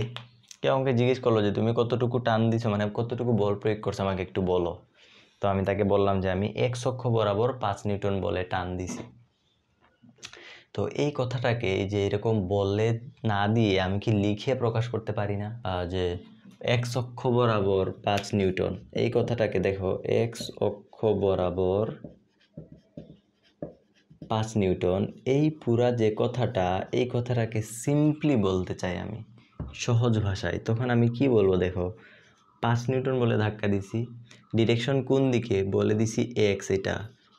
কেউ আমাকে জিজ্ঞেস করলো যে তুমি কতটুকু টান দিছো মানে কতটুকু বল প্রয়োগ করছো আমাকে একটু বলো তো আমি তাকে বললাম যে আমি এক অক্ষ বরাবর পাঁচ নিউটন বলে টান দিছি তো এই কথাটাকে যে এরকম বলে না দিয়ে আমি কি লিখে প্রকাশ করতে পারি না যে এক্স অক্ষ বরাবর পাঁচ নিউটন এই কথাটাকে দেখো এক্স অক্ষ বরাবর পাঁচ নিউটন এই পুরা যে কথাটা এই কথাটাকে সিম্পলি বলতে চাই আমি সহজ ভাষায় তখন আমি কি বলবো দেখো পাঁচ নিউটন বলে ধাক্কা দিছি ডিরেকশন কোন দিকে বলে দিছি এক্স এটা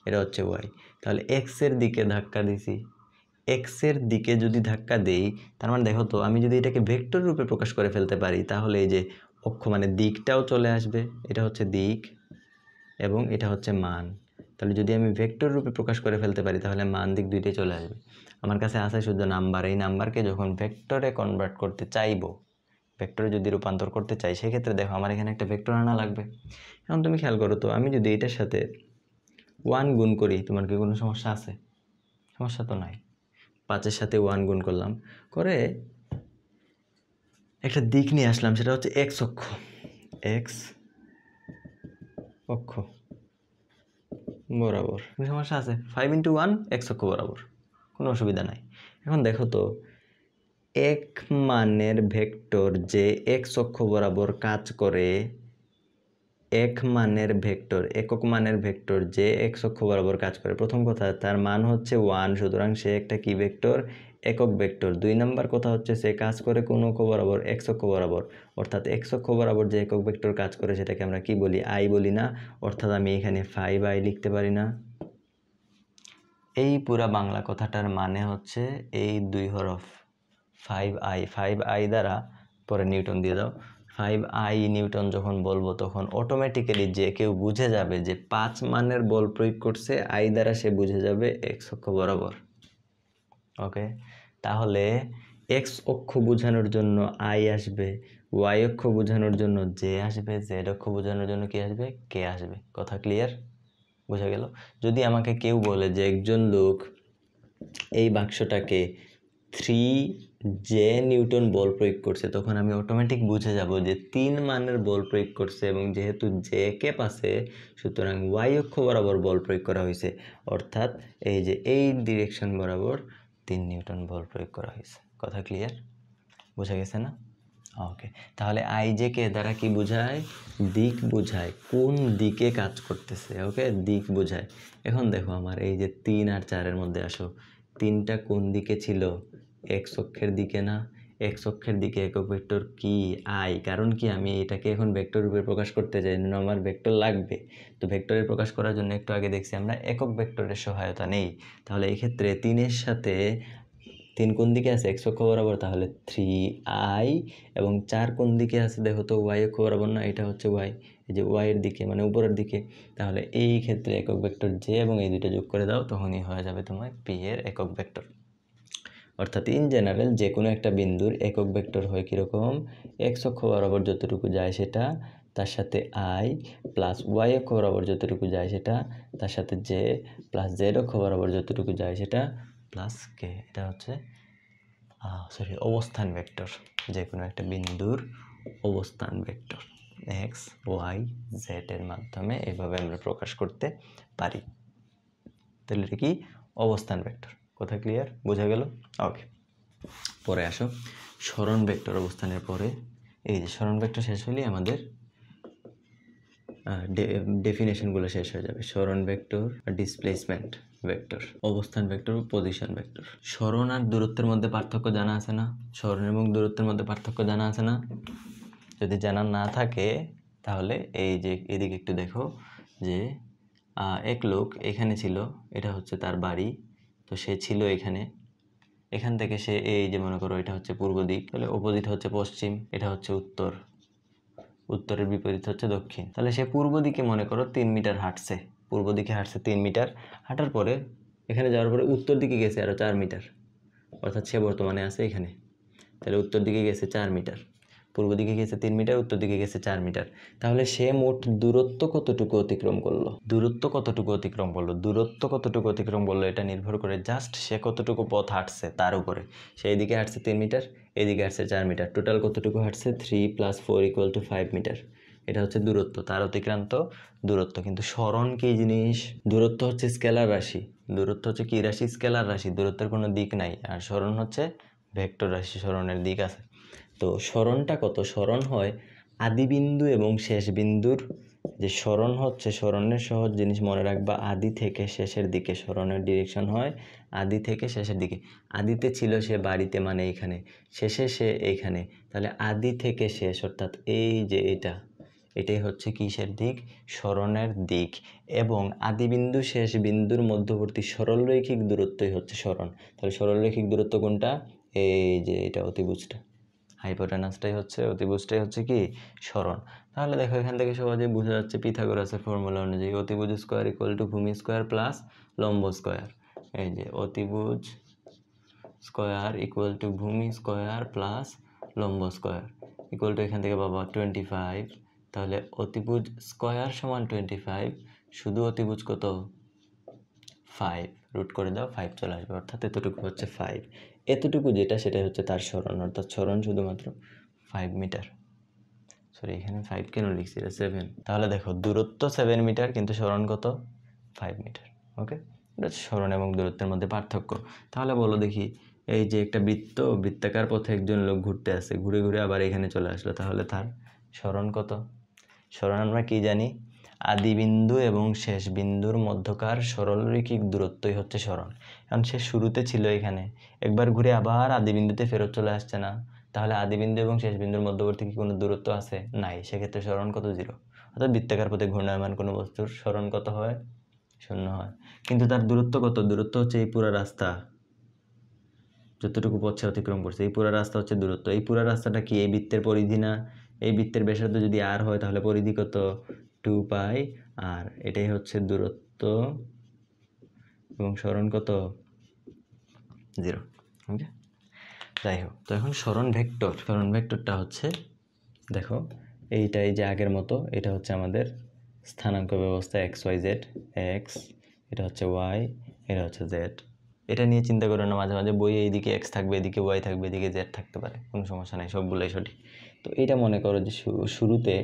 এটা হচ্ছে ওয়াই তাহলে এক্সের দিকে ধাক্কা দিছি এক্সের দিকে যদি ধাক্কা দেই তার মানে দেখো তো আমি যদি এটাকে ভেক্টর রূপে প্রকাশ করে ফেলতে পারি তাহলে এই যে অক্ষ মানে দিকটাও চলে আসবে এটা হচ্ছে দিক এবং এটা হচ্ছে মান তাহলে যদি আমি ভেক্টর রূপে প্রকাশ করে ফেলতে পারি তাহলে মান দিক দুইটাই চলে আসবে আমার কাছে আসে শুধু নাম্বার এই নাম্বারকে যখন ভেক্টরে কনভার্ট করতে চাইব ভেক্টরে যদি রূপান্তর করতে চাই সেক্ষেত্রে দেখো আমার এখানে একটা ভেক্টর আনা লাগবে এখন তুমি খেয়াল করো তো আমি যদি এটার সাথে ওয়ান গুণ করি তোমার কি কোনো সমস্যা আছে সমস্যা তো নাই পাঁচের সাথে ওয়ান গুণ করলাম করে একটা দিক নিয়ে আসলাম সেটা হচ্ছে এক্স অক্ষ এক্স অক্ষ বরাবর সমস্যা আছে ফাইভ ইন্টু ওয়ান এক্স অক্ষ বরাবর কোনো অসুবিধা নাই এখন দেখো তো এক মানের ভেক্টর যে এক্স অক্ষ বরাবর কাজ করে এক মানের ভেক্টর একক মানের ভেক্টর যে এক অক্ষ বরাবর কাজ করে প্রথম কথা তার মান হচ্ছে ওয়ান সুতরাং সে একটা কি ভেক্টর একক ভেক্টর দুই নম্বর কথা হচ্ছে সে কাজ করে কোন অক্ষ বরাবর এক অক্ষ বরাবর অর্থাৎ এক অক্ষ বরাবর যে একক ভেক্টর কাজ করে সেটাকে আমরা কি বলি আই বলি না অর্থাৎ আমি এখানে ফাইভ আই লিখতে পারি না এই পুরা বাংলা কথাটার মানে হচ্ছে এই দুই হরফ ফাইভ আই ফাইভ আই দ্বারা পরে নিউটন দিয়ে দাও ফাইভ আই নিউটন যখন বলবো তখন অটোমেটিক্যালি যে কেউ বুঝে যাবে যে পাঁচ মানের বল প্রয়োগ করছে আই দ্বারা সে বুঝে যাবে এক্স অক্ষ বরাবর ওকে তাহলে এক্স অক্ষ বোঝানোর জন্য আই আসবে ওয়াই অক্ষ বোঝানোর জন্য জে আসবে জেড অক্ষ বোঝানোর জন্য কি আসবে কে আসবে কথা ক্লিয়ার বোঝা গেল যদি আমাকে কেউ বলে যে একজন লোক এই বাক্সটাকে থ্রি যে নিউটন বল প্রয়োগ করছে তখন আমি অটোমেটিক বুঝে যাব যে তিন মানের বল প্রয়োগ করছে এবং যেহেতু জে কে আছে সুতরাং ওয়াই অক্ষ বরাবর বল প্রয়োগ করা হয়েছে অর্থাৎ এই যে এই ডিরেকশন বরাবর তিন নিউটন বল প্রয়োগ করা হয়েছে কথা ক্লিয়ার বোঝা গেছে না ওকে তাহলে আই জে কে দ্বারা কি বোঝায় দিক বোঝায় কোন দিকে কাজ করতেছে ওকে দিক বোঝায় এখন দেখো আমার এই যে তিন আর চারের মধ্যে আসো তিনটা কোন দিকে ছিল এক্স অক্ষের দিকে না এক্স অক্ষের দিকে একক ভেক্টর কি আই কারণ কি আমি এটাকে এখন ভেক্টর রূপে প্রকাশ করতে চাই না আমার ভেক্টর লাগবে তো ভেক্টরে প্রকাশ করার জন্য একটু আগে দেখছি আমরা একক ভেক্টরের সহায়তা নেই তাহলে এক্ষেত্রে তিনের সাথে তিন কোন দিকে আছে এক্স অক্ষ বরাবর তাহলে থ্রি আই এবং চার কোন দিকে আছে দেখো তো ওয়াই অক্ষ বরাবর না এটা হচ্ছে ওয়াই এই যে ওয়াইয়ের দিকে মানে উপরের দিকে তাহলে এই ক্ষেত্রে একক ভেক্টর জে এবং এই দুটো যোগ করে দাও তখনই হয়ে যাবে তোমার পি এর একক ভেক্টর অর্থাৎ ইন জেনারেল যে কোনো একটা বিন্দুর একক ভেক্টর হয় কীরকম এক্স অক্ষ বরাবর যতটুকু যায় সেটা তার সাথে আই প্লাস ওয়াই অক্ষ বরাবর যতটুকু যায় সেটা তার সাথে জে প্লাস জেড অক্ষ বরাবর যতটুকু যায় সেটা প্লাস কে এটা হচ্ছে সরি অবস্থান ভেক্টর যে কোনো একটা বিন্দুর অবস্থান ভেক্টর এক্স ওয়াই জেড এর মাধ্যমে এভাবে আমরা প্রকাশ করতে পারি তাহলে এটা কি অবস্থান ভেক্টর কথা ক্লিয়ার বোঝা গেল ওকে পরে আসো স্মরণ ভেক্টর অবস্থানের পরে এই যে স্মরণ ভেক্টর শেষ হলেই আমাদের ডেফিনেশনগুলো শেষ হয়ে যাবে স্মরণ ভেক্টর ডিসপ্লেসমেন্ট ভেক্টর অবস্থান ভেক্টর পজিশন ভেক্টর স্মরণ আর দূরত্বের মধ্যে পার্থক্য জানা আছে না স্মরণ এবং দূরত্বের মধ্যে পার্থক্য জানা আছে না যদি জানা না থাকে তাহলে এই যে এদিকে একটু দেখো যে এক লোক এখানে ছিল এটা হচ্ছে তার বাড়ি তো সে ছিল এখানে এখান থেকে সে এই যে মনে করো এটা হচ্ছে পূর্ব দিক তাহলে অপোজিট হচ্ছে পশ্চিম এটা হচ্ছে উত্তর উত্তরের বিপরীত হচ্ছে দক্ষিণ তাহলে সে পূর্ব দিকে মনে করো তিন মিটার হাঁটছে পূর্ব দিকে হাঁটছে তিন মিটার হাঁটার পরে এখানে যাওয়ার পরে উত্তর দিকে গেছে আরও চার মিটার অর্থাৎ সে বর্তমানে আছে এখানে তাহলে উত্তর দিকে গেছে চার মিটার পূর্ব দিকে গেছে তিন মিটার উত্তর দিকে গেছে চার মিটার তাহলে সে মোট দূরত্ব কতটুকু অতিক্রম করলো দূরত্ব কতটুকু অতিক্রম করলো দূরত্ব কতটুকু অতিক্রম করলো এটা নির্ভর করে জাস্ট সে কতটুকু পথ হাঁটছে তার উপরে সেই দিকে হাঁটছে তিন মিটার এদিকে হাঁটছে চার মিটার টোটাল কতটুকু হাঁটছে three plus four equal to five metre এটা হচ্ছে দূরত্ব তার অতিক্রান্ত দূরত্ব কিন্তু স্মরণ কী জিনিস দূরত্ব হচ্ছে স্কেলার রাশি দূরত্ব হচ্ছে কী রাশি স্কেলার রাশি দূরত্বের কোনো দিক নাই আর স্মরণ হচ্ছে ভেক্টর রাশি স্মরণের দিক আছে তো স্মরণটা কত স্মরণ হয় আদিবিন্দু এবং শেষ বিন্দুর যে স্মরণ হচ্ছে স্মরণের সহজ জিনিস মনে রাখবা আদি থেকে শেষের দিকে স্মরণের ডিরেকশন হয় আদি থেকে শেষের দিকে আদিতে ছিল সে বাড়িতে মানে এখানে শেষে সে এখানে তাহলে আদি থেকে শেষ অর্থাৎ এই যে এটা এটাই হচ্ছে কিসের দিক স্মরণের দিক এবং আদিবিন্দু শেষ বিন্দুর মধ্যবর্তী সরলরৈখিক দূরত্বই হচ্ছে স্মরণ তাহলে সরলরৈখিক দূরত্ব কোনটা এই যে এটা অতিবুজটা হাইপোটেনাসটাই হচ্ছে অতিভুজটাই হচ্ছে কি সরণ তাহলে দেখো এখান থেকে সহজে বোঝা যাচ্ছে পিথাগোরাসের ফর্মুলা অনুযায়ী অতিভুজ স্কোয়ার ইকুয়াল টু ভূমি স্কোয়ার প্লাস লম্ব স্কোয়ার এই যে অতিভুজ স্কোয়ার ইকুয়াল টু ভূমি স্কোয়ার প্লাস লম্ব স্কোয়ার ইকুয়াল টু এখান থেকে বাবা টোয়েন্টি ফাইভ তাহলে অতিভুজ স্কোয়ার সমান টোয়েন্টি ফাইভ শুধু অতিভুজ কত ফাইভ রুট করে দাও ফাইভ চলে আসবে অর্থাৎ এতটুকু হচ্ছে ফাইভ এতটুকু যেটা সেটাই হচ্ছে তার স্মরণ অর্থাৎ স্মরণ শুধুমাত্র ফাইভ মিটার সরি এখানে ফাইভ কেন লিখছি এটা সেভেন তাহলে দেখো দূরত্ব সেভেন মিটার কিন্তু স্মরণ কত ফাইভ মিটার ওকে এটা স্মরণ এবং দূরত্বের মধ্যে পার্থক্য তাহলে বলো দেখি এই যে একটা বৃত্ত বৃত্তাকার পথে একজন লোক ঘুরতে আসে ঘুরে ঘুরে আবার এখানে চলে আসলো তাহলে তার স্মরণ কত স্মরণ আমরা কী জানি আদিবিন্দু এবং শেষ বিন্দুর মধ্যকার সরলরৈখিক দূরত্বই হচ্ছে স্মরণ কারণ সে শুরুতে ছিল এখানে একবার ঘুরে আবার আদিবিন্দুতে ফেরত চলে আসছে না তাহলে আদিবিন্দু এবং শেষ বিন্দুর মধ্যবর্তী কি কোনো দূরত্ব আছে নাই সেক্ষেত্রে স্মরণ কত জিরো অর্থাৎ বৃত্তাকার পথে ঘূর্ণায়মান কোনো বস্তুর স্মরণ কত হয় শূন্য হয় কিন্তু তার দূরত্ব কত দূরত্ব হচ্ছে এই পুরো রাস্তা যতটুকু পথে অতিক্রম করছে এই পুরো রাস্তা হচ্ছে দূরত্ব এই পুরো রাস্তাটা কি এই বৃত্তের পরিধি না এই বৃত্তের ব্যাসার্ধ যদি আর হয় তাহলে পরিধি কত টু পাই আর এটাই হচ্ছে দূরত্ব এবং স্মরণ কত জিরো ওকে যাই হোক তো এখন স্মরণ ভেক্টর স্মরণ ভেক্টরটা হচ্ছে দেখো এইটাই যে আগের মতো এটা হচ্ছে আমাদের স্থানাঙ্ক ব্যবস্থা এক্স ওয়াই জেড এক্স এটা হচ্ছে ওয়াই এটা হচ্ছে জেড এটা নিয়ে চিন্তা করো না মাঝে মাঝে বই এইদিকে এক্স থাকবে এদিকে ওয়াই থাকবে এদিকে জেড থাকতে পারে কোনো সমস্যা নেই সবগুলোই সঠিক তো এটা মনে করো যে শুরুতে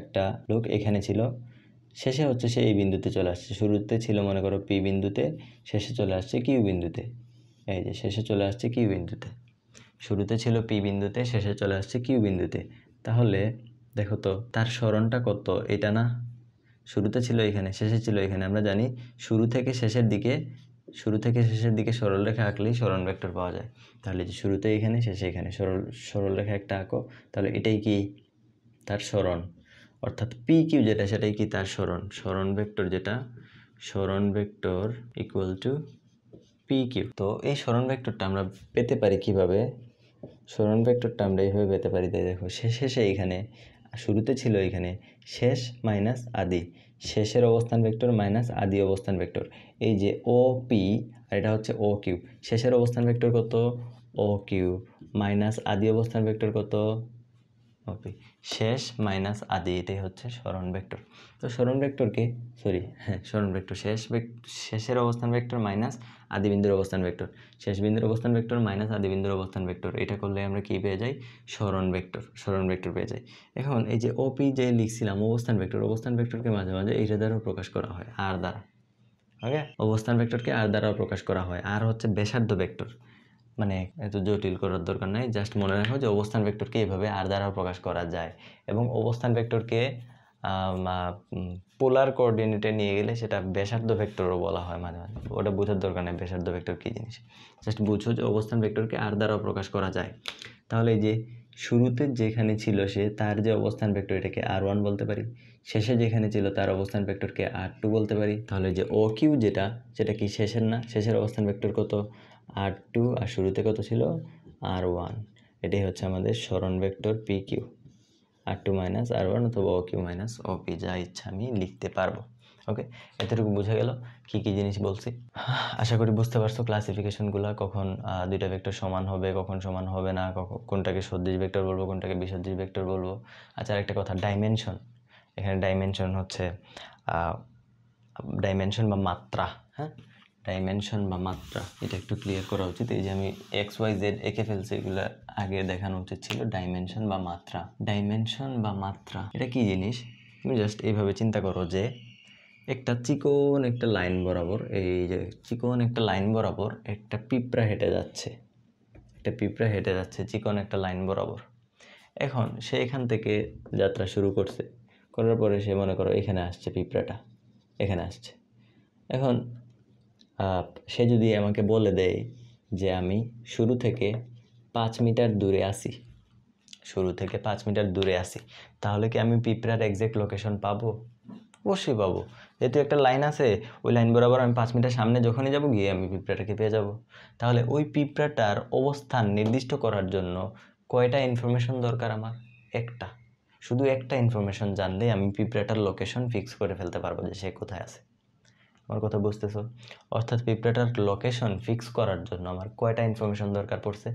একটা লোক এখানে ছিল শেষে হচ্ছে সে এই বিন্দুতে চলে আসছে শুরুতে ছিল মনে করো পি বিন্দুতে শেষে চলে আসছে কিউ বিন্দুতে এই যে শেষে চলে আসছে কিউ বিন্দুতে শুরুতে ছিল পি বিন্দুতে শেষে চলে আসছে কিউ বিন্দুতে তাহলে দেখো তো তার স্মরণটা কত এটা না শুরুতে ছিল এখানে শেষে ছিল এখানে আমরা জানি শুরু থেকে শেষের দিকে শুরু থেকে শেষের দিকে সরল রেখা আঁকলেই স্মরণ ভেক্টর পাওয়া যায় তাহলে যে শুরুতে এখানে শেষে এখানে সরল সরল রেখা একটা আঁকো তাহলে এটাই কি তার স্মরণ অর্থাৎ পি কিউ যেটা সেটাই কি তার স্মরণ স্মরণ ভেক্টর যেটা স্মরণ vector equal to P Q তো এই স্মরণ ভেক্টরটা আমরা পেতে পারি কিভাবে স্মরণ ভেক্টরটা আমরা এইভাবে পেতে পারি তাই দেখো শেষে এখানে শুরুতে ছিল এখানে শেষ মাইনাস আদি শেষের অবস্থান ভেক্টর মাইনাস আদি অবস্থান ভেক্টর এই যে ও পি আর এটা হচ্ছে ও কিউ শেষের অবস্থান ভেক্টর কত ও কিউ মাইনাস আদি অবস্থান ভেক্টর কত ওপি শেষ মাইনাস আদি এটাই হচ্ছে স্মরণ ভেক্টর তো স্মরণ ভেক্টরকে সরি হ্যাঁ [laughs] স্মরণ ভেক্টর শেষ শেষের অবস্থান ভেক্টর মাইনাস আদি বিন্দুর অবস্থান ভেক্টর শেষ বিন্দুর অবস্থান ভেক্টর মাইনাস আদি বিন্দুর অবস্থান ভেক্টর এটা করলে আমরা কী পেয়ে যাই স্মরণ ভেক্টর স্মরণ ভেক্টর পেয়ে যাই এখন এই যে ওপি যে লিখছিলাম অবস্থান ভেক্টর অবস্থান ভেক্টরকে মাঝে মাঝে এইটা দ্বারাও প্রকাশ করা হয় আর দ্বারা ওকে অবস্থান ভেক্টরকে আর দ্বারাও প্রকাশ করা হয় আর হচ্ছে বেসার্ধ ভেক্টর মানে এত জটিল করার দরকার নাই জাস্ট মনে রাখো যে অবস্থান ভেক্টরকে এইভাবে আর দ্বারা প্রকাশ করা যায় এবং অবস্থান ভেক্টরকে পোলার কোঅর্ডিনেটে নিয়ে গেলে সেটা ব্যাসার্ধ ভেক্টরও বলা হয় মাঝে মাঝে ওটা বোঝার দরকার নেই ব্যাসার্ধ ভেক্টর কী জিনিস জাস্ট বুঝো যে অবস্থান ভেক্টরকে আর দ্বারা প্রকাশ করা যায় তাহলে এই যে শুরুতে যেখানে ছিল সে তার যে অবস্থান ভেক্টর এটাকে আর ওয়ান বলতে পারি শেষে যেখানে ছিল তার অবস্থান ভেক্টরকে আর টু বলতে পারি তাহলে যে ও কিউ যেটা সেটা কি শেষের না শেষের অবস্থান ভেক্টর কত আর টু আর শুরুতে কত ছিল আর ওয়ান এটাই হচ্ছে আমাদের স্মরণ vector P Q R two minus R one অথবা O Q minus O P যা ইচ্ছা আমি লিখতে পারবো ওকে এতটুকু বোঝা গেল কি কি জিনিস বলছি আশা করি বুঝতে পারছো ক্লাসিফিকেশনগুলো কখন দুইটা ভেক্টর সমান হবে কখন সমান হবে না কখন কোনটাকে সদৃশ ভেক্টর বলবো কোনটাকে বিসদৃশ ভেক্টর বলবো আচ্ছা একটা কথা ডাইমেনশন এখানে ডাইমেনশন হচ্ছে ডাইমেনশন বা মাত্রা হ্যাঁ ডাইমেনশন বা মাত্রা এটা একটু ক্লিয়ার করা উচিত এই যে আমি এক্স ওয়াই জেড এঁকে ফেলছি এগুলো আগে দেখানো উচিত ছিল ডাইমেনশন বা মাত্রা ডাইমেনশন বা মাত্রা এটা কি জিনিস তুমি জাস্ট এইভাবে চিন্তা করো যে একটা চিকন একটা লাইন বরাবর এই যে চিকন একটা লাইন বরাবর একটা পিঁপড়া হেঁটে যাচ্ছে একটা পিঁপড়া হেঁটে যাচ্ছে চিকন একটা লাইন বরাবর এখন সে এখান থেকে যাত্রা শুরু করছে করার পরে সে মনে করো এখানে আসছে পিঁপড়াটা এখানে আসছে এখন সে যদি আমাকে বলে দেয় যে আমি শুরু থেকে পাঁচ মিটার দূরে আসি শুরু থেকে পাঁচ মিটার দূরে আসি তাহলে কি আমি পিঁপড়ার এক্সাক্ট লোকেশন পাবো অবশ্যই পাবো যেহেতু একটা লাইন আছে ওই লাইন বরাবর আমি পাঁচ মিটার সামনে যখনই যাব গিয়ে আমি পিঁপড়াটাকে পেয়ে যাব তাহলে ওই পিঁপড়াটার অবস্থান নির্দিষ্ট করার জন্য কয়টা ইনফরমেশন দরকার আমার একটা শুধু একটা ইনফরমেশন জানলে আমি পিঁপড়াটার লোকেশন ফিক্স করে ফেলতে পারবো যে সে কোথায় আছে আমার কথা বুঝতেছো অর্থাৎ পিঁপড়াটার লোকেশন ফিক্স করার জন্য আমার কয়টা ইনফরমেশন দরকার পড়ছে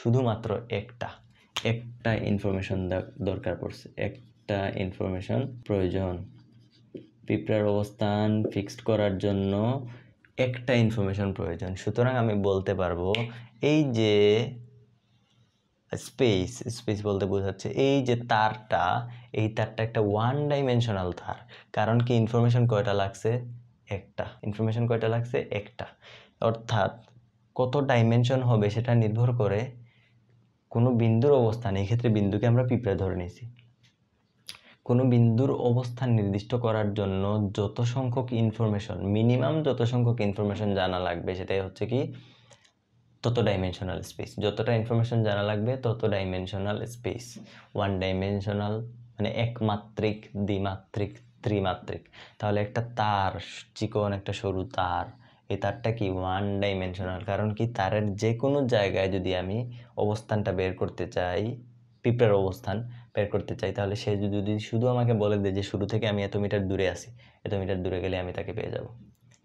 শুধুমাত্র একটা একটা ইনফরমেশন দরকার পড়ছে একটা ইনফরমেশন প্রয়োজন পিঁপড়ার অবস্থান ফিক্সড করার জন্য একটা ইনফরমেশন প্রয়োজন সুতরাং আমি বলতে পারবো এই যে স্পেস স্পেস বলতে বোঝাচ্ছে এই যে তারটা এই তারটা একটা ওয়ান ডাইমেনশনাল তার কারণ কি ইনফরমেশন কয়টা লাগছে একটা ইনফরমেশন কয়টা লাগছে একটা অর্থাৎ কত ডাইমেনশন হবে সেটা নির্ভর করে কোনো বিন্দুর অবস্থান এই ক্ষেত্রে বিন্দুকে আমরা পিঁপড়ে ধরে নিয়েছি কোনো বিন্দুর অবস্থান নির্দিষ্ট করার জন্য যত সংখ্যক ইনফরমেশন মিনিমাম যত সংখ্যক ইনফরমেশন জানা লাগবে সেটাই হচ্ছে কি তত ডাইমেনশনাল স্পেস যতটা ইনফরমেশন জানা লাগবে তত ডাইমেনশনাল স্পেস ওয়ান ডাইমেনশনাল মানে একমাত্রিক দ্বিমাত্রিক ত্রিমাত্রিক তাহলে একটা তার চিকন একটা সরু তার এই তারটা কি ওয়ান ডাইমেনশনাল কারণ কি তারের যে কোনো জায়গায় যদি আমি অবস্থানটা বের করতে চাই পিঁপড়ার অবস্থান বের করতে চাই তাহলে সে যদি শুধু আমাকে বলে দেয় যে শুরু থেকে আমি এত মিটার দূরে আসি এত মিটার দূরে গেলে আমি তাকে পেয়ে যাব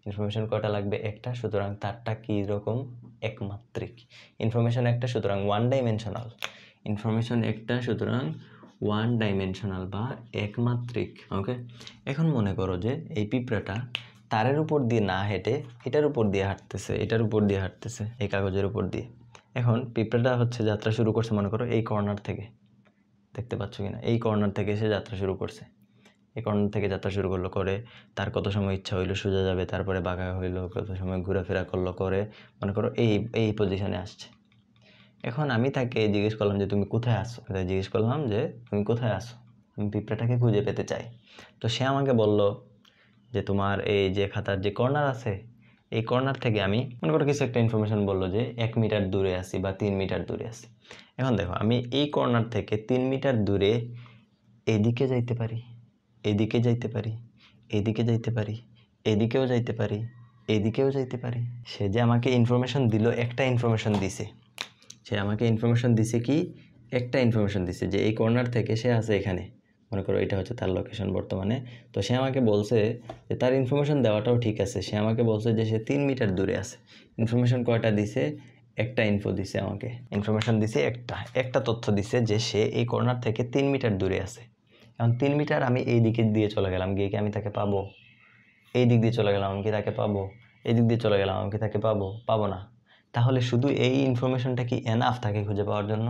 ইনফরমেশন কটা লাগবে একটা সুতরাং তারটা কী রকম একমাত্রিক ইনফরমেশন একটা সুতরাং ওয়ান ডাইমেনশনাল ইনফরমেশন একটা সুতরাং ওয়ান ডাইমেনশনাল বা একমাত্রিক ওকে এখন মনে করো যে এই পিঁপড়াটা তারের উপর দিয়ে না হেঁটে এটার উপর দিয়ে হাঁটতেছে এটার উপর দিয়ে হাঁটতেছে এই কাগজের উপর দিয়ে এখন পিঁপড়াটা হচ্ছে যাত্রা শুরু করছে মনে করো এই কর্নার থেকে দেখতে পাচ্ছ কি না এই কর্নার থেকে সে যাত্রা শুরু করছে এই কর্নার থেকে যাত্রা শুরু করলো করে তার কত সময় ইচ্ছা হইলো সোজা যাবে তারপরে বাঘা হইলো কত সময় ঘোরাফেরা করলো করে মনে করো এই এই পজিশনে আসছে এখন আমি তাকে জিজ্ঞেস করলাম যে তুমি কোথায় আসো জিজ্ঞেস করলাম যে তুমি কোথায় আসো আমি পিঁপড়াটাকে খুঁজে পেতে চাই তো সে আমাকে বলল যে তোমার এই যে খাতার যে কর্নার আছে এই কর্নার থেকে আমি মনে করো কিছু একটা ইনফরমেশন বললো যে এক মিটার দূরে আসি বা তিন মিটার দূরে আসি এখন দেখো আমি এই কর্নার থেকে তিন মিটার দূরে এদিকে যাইতে পারি এদিকে যাইতে পারি এদিকে যাইতে পারি এদিকেও যাইতে পারি এদিকেও যাইতে পারি সে যে আমাকে ইনফরমেশন দিল একটা ইনফরমেশন দিছে সে আমাকে ইনফরমেশান দিছে কি একটা ইনফরমেশন দিছে যে এই কর্নার থেকে সে আছে এখানে মনে করো এটা হচ্ছে তার লোকেশন বর্তমানে তো সে আমাকে বলছে যে তার ইনফরমেশন দেওয়াটাও ঠিক আছে সে আমাকে বলছে যে সে তিন মিটার দূরে আছে ইনফরমেশন কয়টা দিছে একটা ইনফো দিছে আমাকে ইনফরমেশান দিছে একটা একটা তথ্য দিছে যে সে এই কর্নার থেকে তিন মিটার দূরে আছে এখন তিন মিটার আমি এই দিকে দিয়ে চলে গেলাম গিয়ে কি আমি তাকে পাবো এই দিক দিয়ে চলে গেলাম আমি কি তাকে পাবো এই দিক দিয়ে চলে গেলাম আমি কি তাকে পাবো পাবো না তাহলে শুধু এই ইনফরমেশনটা কি এনাফ তাকে খুঁজে পাওয়ার জন্য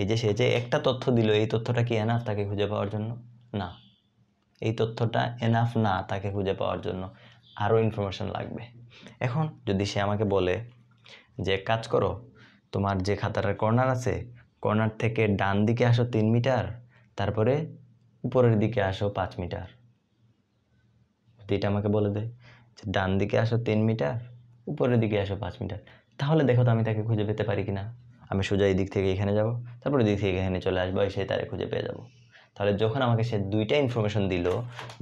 এই যে সে যে একটা তথ্য দিল এই তথ্যটা কি এনাফ তাকে খুঁজে পাওয়ার জন্য না এই তথ্যটা এনাফ না তাকে খুঁজে পাওয়ার জন্য আরও ইনফরমেশন লাগবে এখন যদি সে আমাকে বলে যে এক কাজ করো তোমার যে খাতাটার কর্নার আছে কর্নার থেকে ডান দিকে আসো তিন মিটার তারপরে উপরের দিকে আসো পাঁচ মিটার যদি এটা আমাকে বলে দেয় যে ডান দিকে আসো তিন মিটার উপরের দিকে আসো পাঁচ মিটার তাহলে দেখো তো আমি তাকে খুঁজে পেতে পারি কি না আমি সোজা এই দিক থেকে এখানে যাব তারপর দিক থেকে এখানে চলে আসবো এসে তারে খুঁজে পেয়ে যাব তাহলে যখন আমাকে সে দুইটা ইনফরমেশন দিল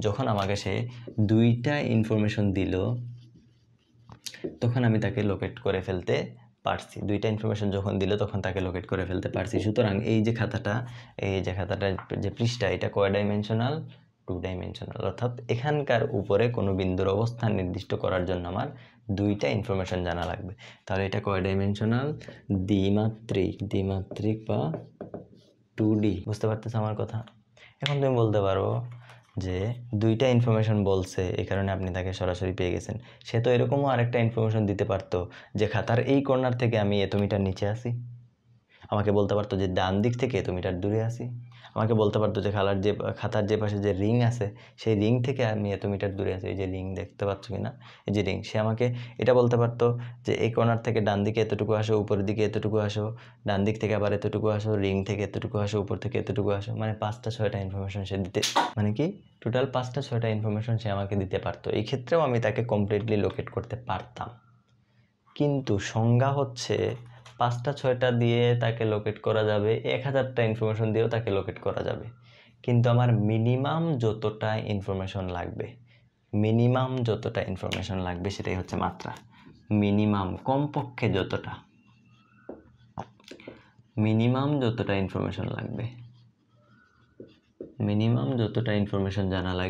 যখন আমাকে সে দুইটা ইনফরমেশন দিল তখন আমি তাকে লোকেট করে ফেলতে পারছি দুইটা ইনফরমেশন যখন দিল তখন তাকে লোকেট করে ফেলতে পারছি সুতরাং এই যে খাতাটা এই যে খাতাটা যে পৃষ্ঠা এটা কয় ডাইমেনশনাল টু ডাইমেনশনাল অর্থাৎ এখানকার উপরে কোনো বিন্দুর অবস্থান নির্দিষ্ট করার জন্য আমার দুইটা ইনফরমেশান জানা লাগবে তাহলে এটা কয় ডাইমেনশনাল দ্বিমাত্রিক দ্বিমাত্রিক বা টু ডি বুঝতে পারতেছ আমার কথা এখন তুমি বলতে পারো যে দুইটা ইনফরমেশন বলছে এই কারণে আপনি তাকে সরাসরি পেয়ে গেছেন সে তো এরকমও আরেকটা ইনফরমেশন দিতে পারতো যে খাতার এই কর্নার থেকে আমি এত মিটার নিচে আসি আমাকে বলতে পারতো যে ডান দিক থেকে এত মিটার দূরে আসি আমাকে বলতে পারতো যে খেলার যে খাতার যে পাশে যে রিং আছে সেই রিং থেকে আমি এত মিটার দূরে আছি এই যে রিং দেখতে পাচ্ছ কি না এই যে রিং সে আমাকে এটা বলতে পারতো যে এই কর্নার থেকে ডান দিকে এতটুকু আসো উপরের দিকে এতটুকু আসো ডান দিক থেকে আবার এতটুকু আসো রিং থেকে এতটুকু আসো উপর থেকে এতটুকু আসো মানে পাঁচটা ছয়টা ইনফরমেশন সে দিতে মানে কি টোটাল পাঁচটা ছয়টা ইনফরমেশন সে আমাকে দিতে পারতো এই ক্ষেত্রেও আমি তাকে কমপ্লিটলি লোকেট করতে পারতাম কিন্তু সংজ্ঞা হচ্ছে পাঁচটা ছয়টা দিয়ে তাকে লোকেট করা যাবে এক হাজারটা ইনফরমেশন দিয়েও তাকে লোকেট করা যাবে কিন্তু আমার মিনিমাম যতটা ইনফরমেশন লাগবে মিনিমাম যতটা ইনফরমেশন লাগবে সেটাই হচ্ছে মাত্রা মিনিমাম কমপক্ষে যতটা মিনিমাম যতটা ইনফরমেশন লাগবে মিনিমাম যতটা ইনফরমেশন জানা লাগবে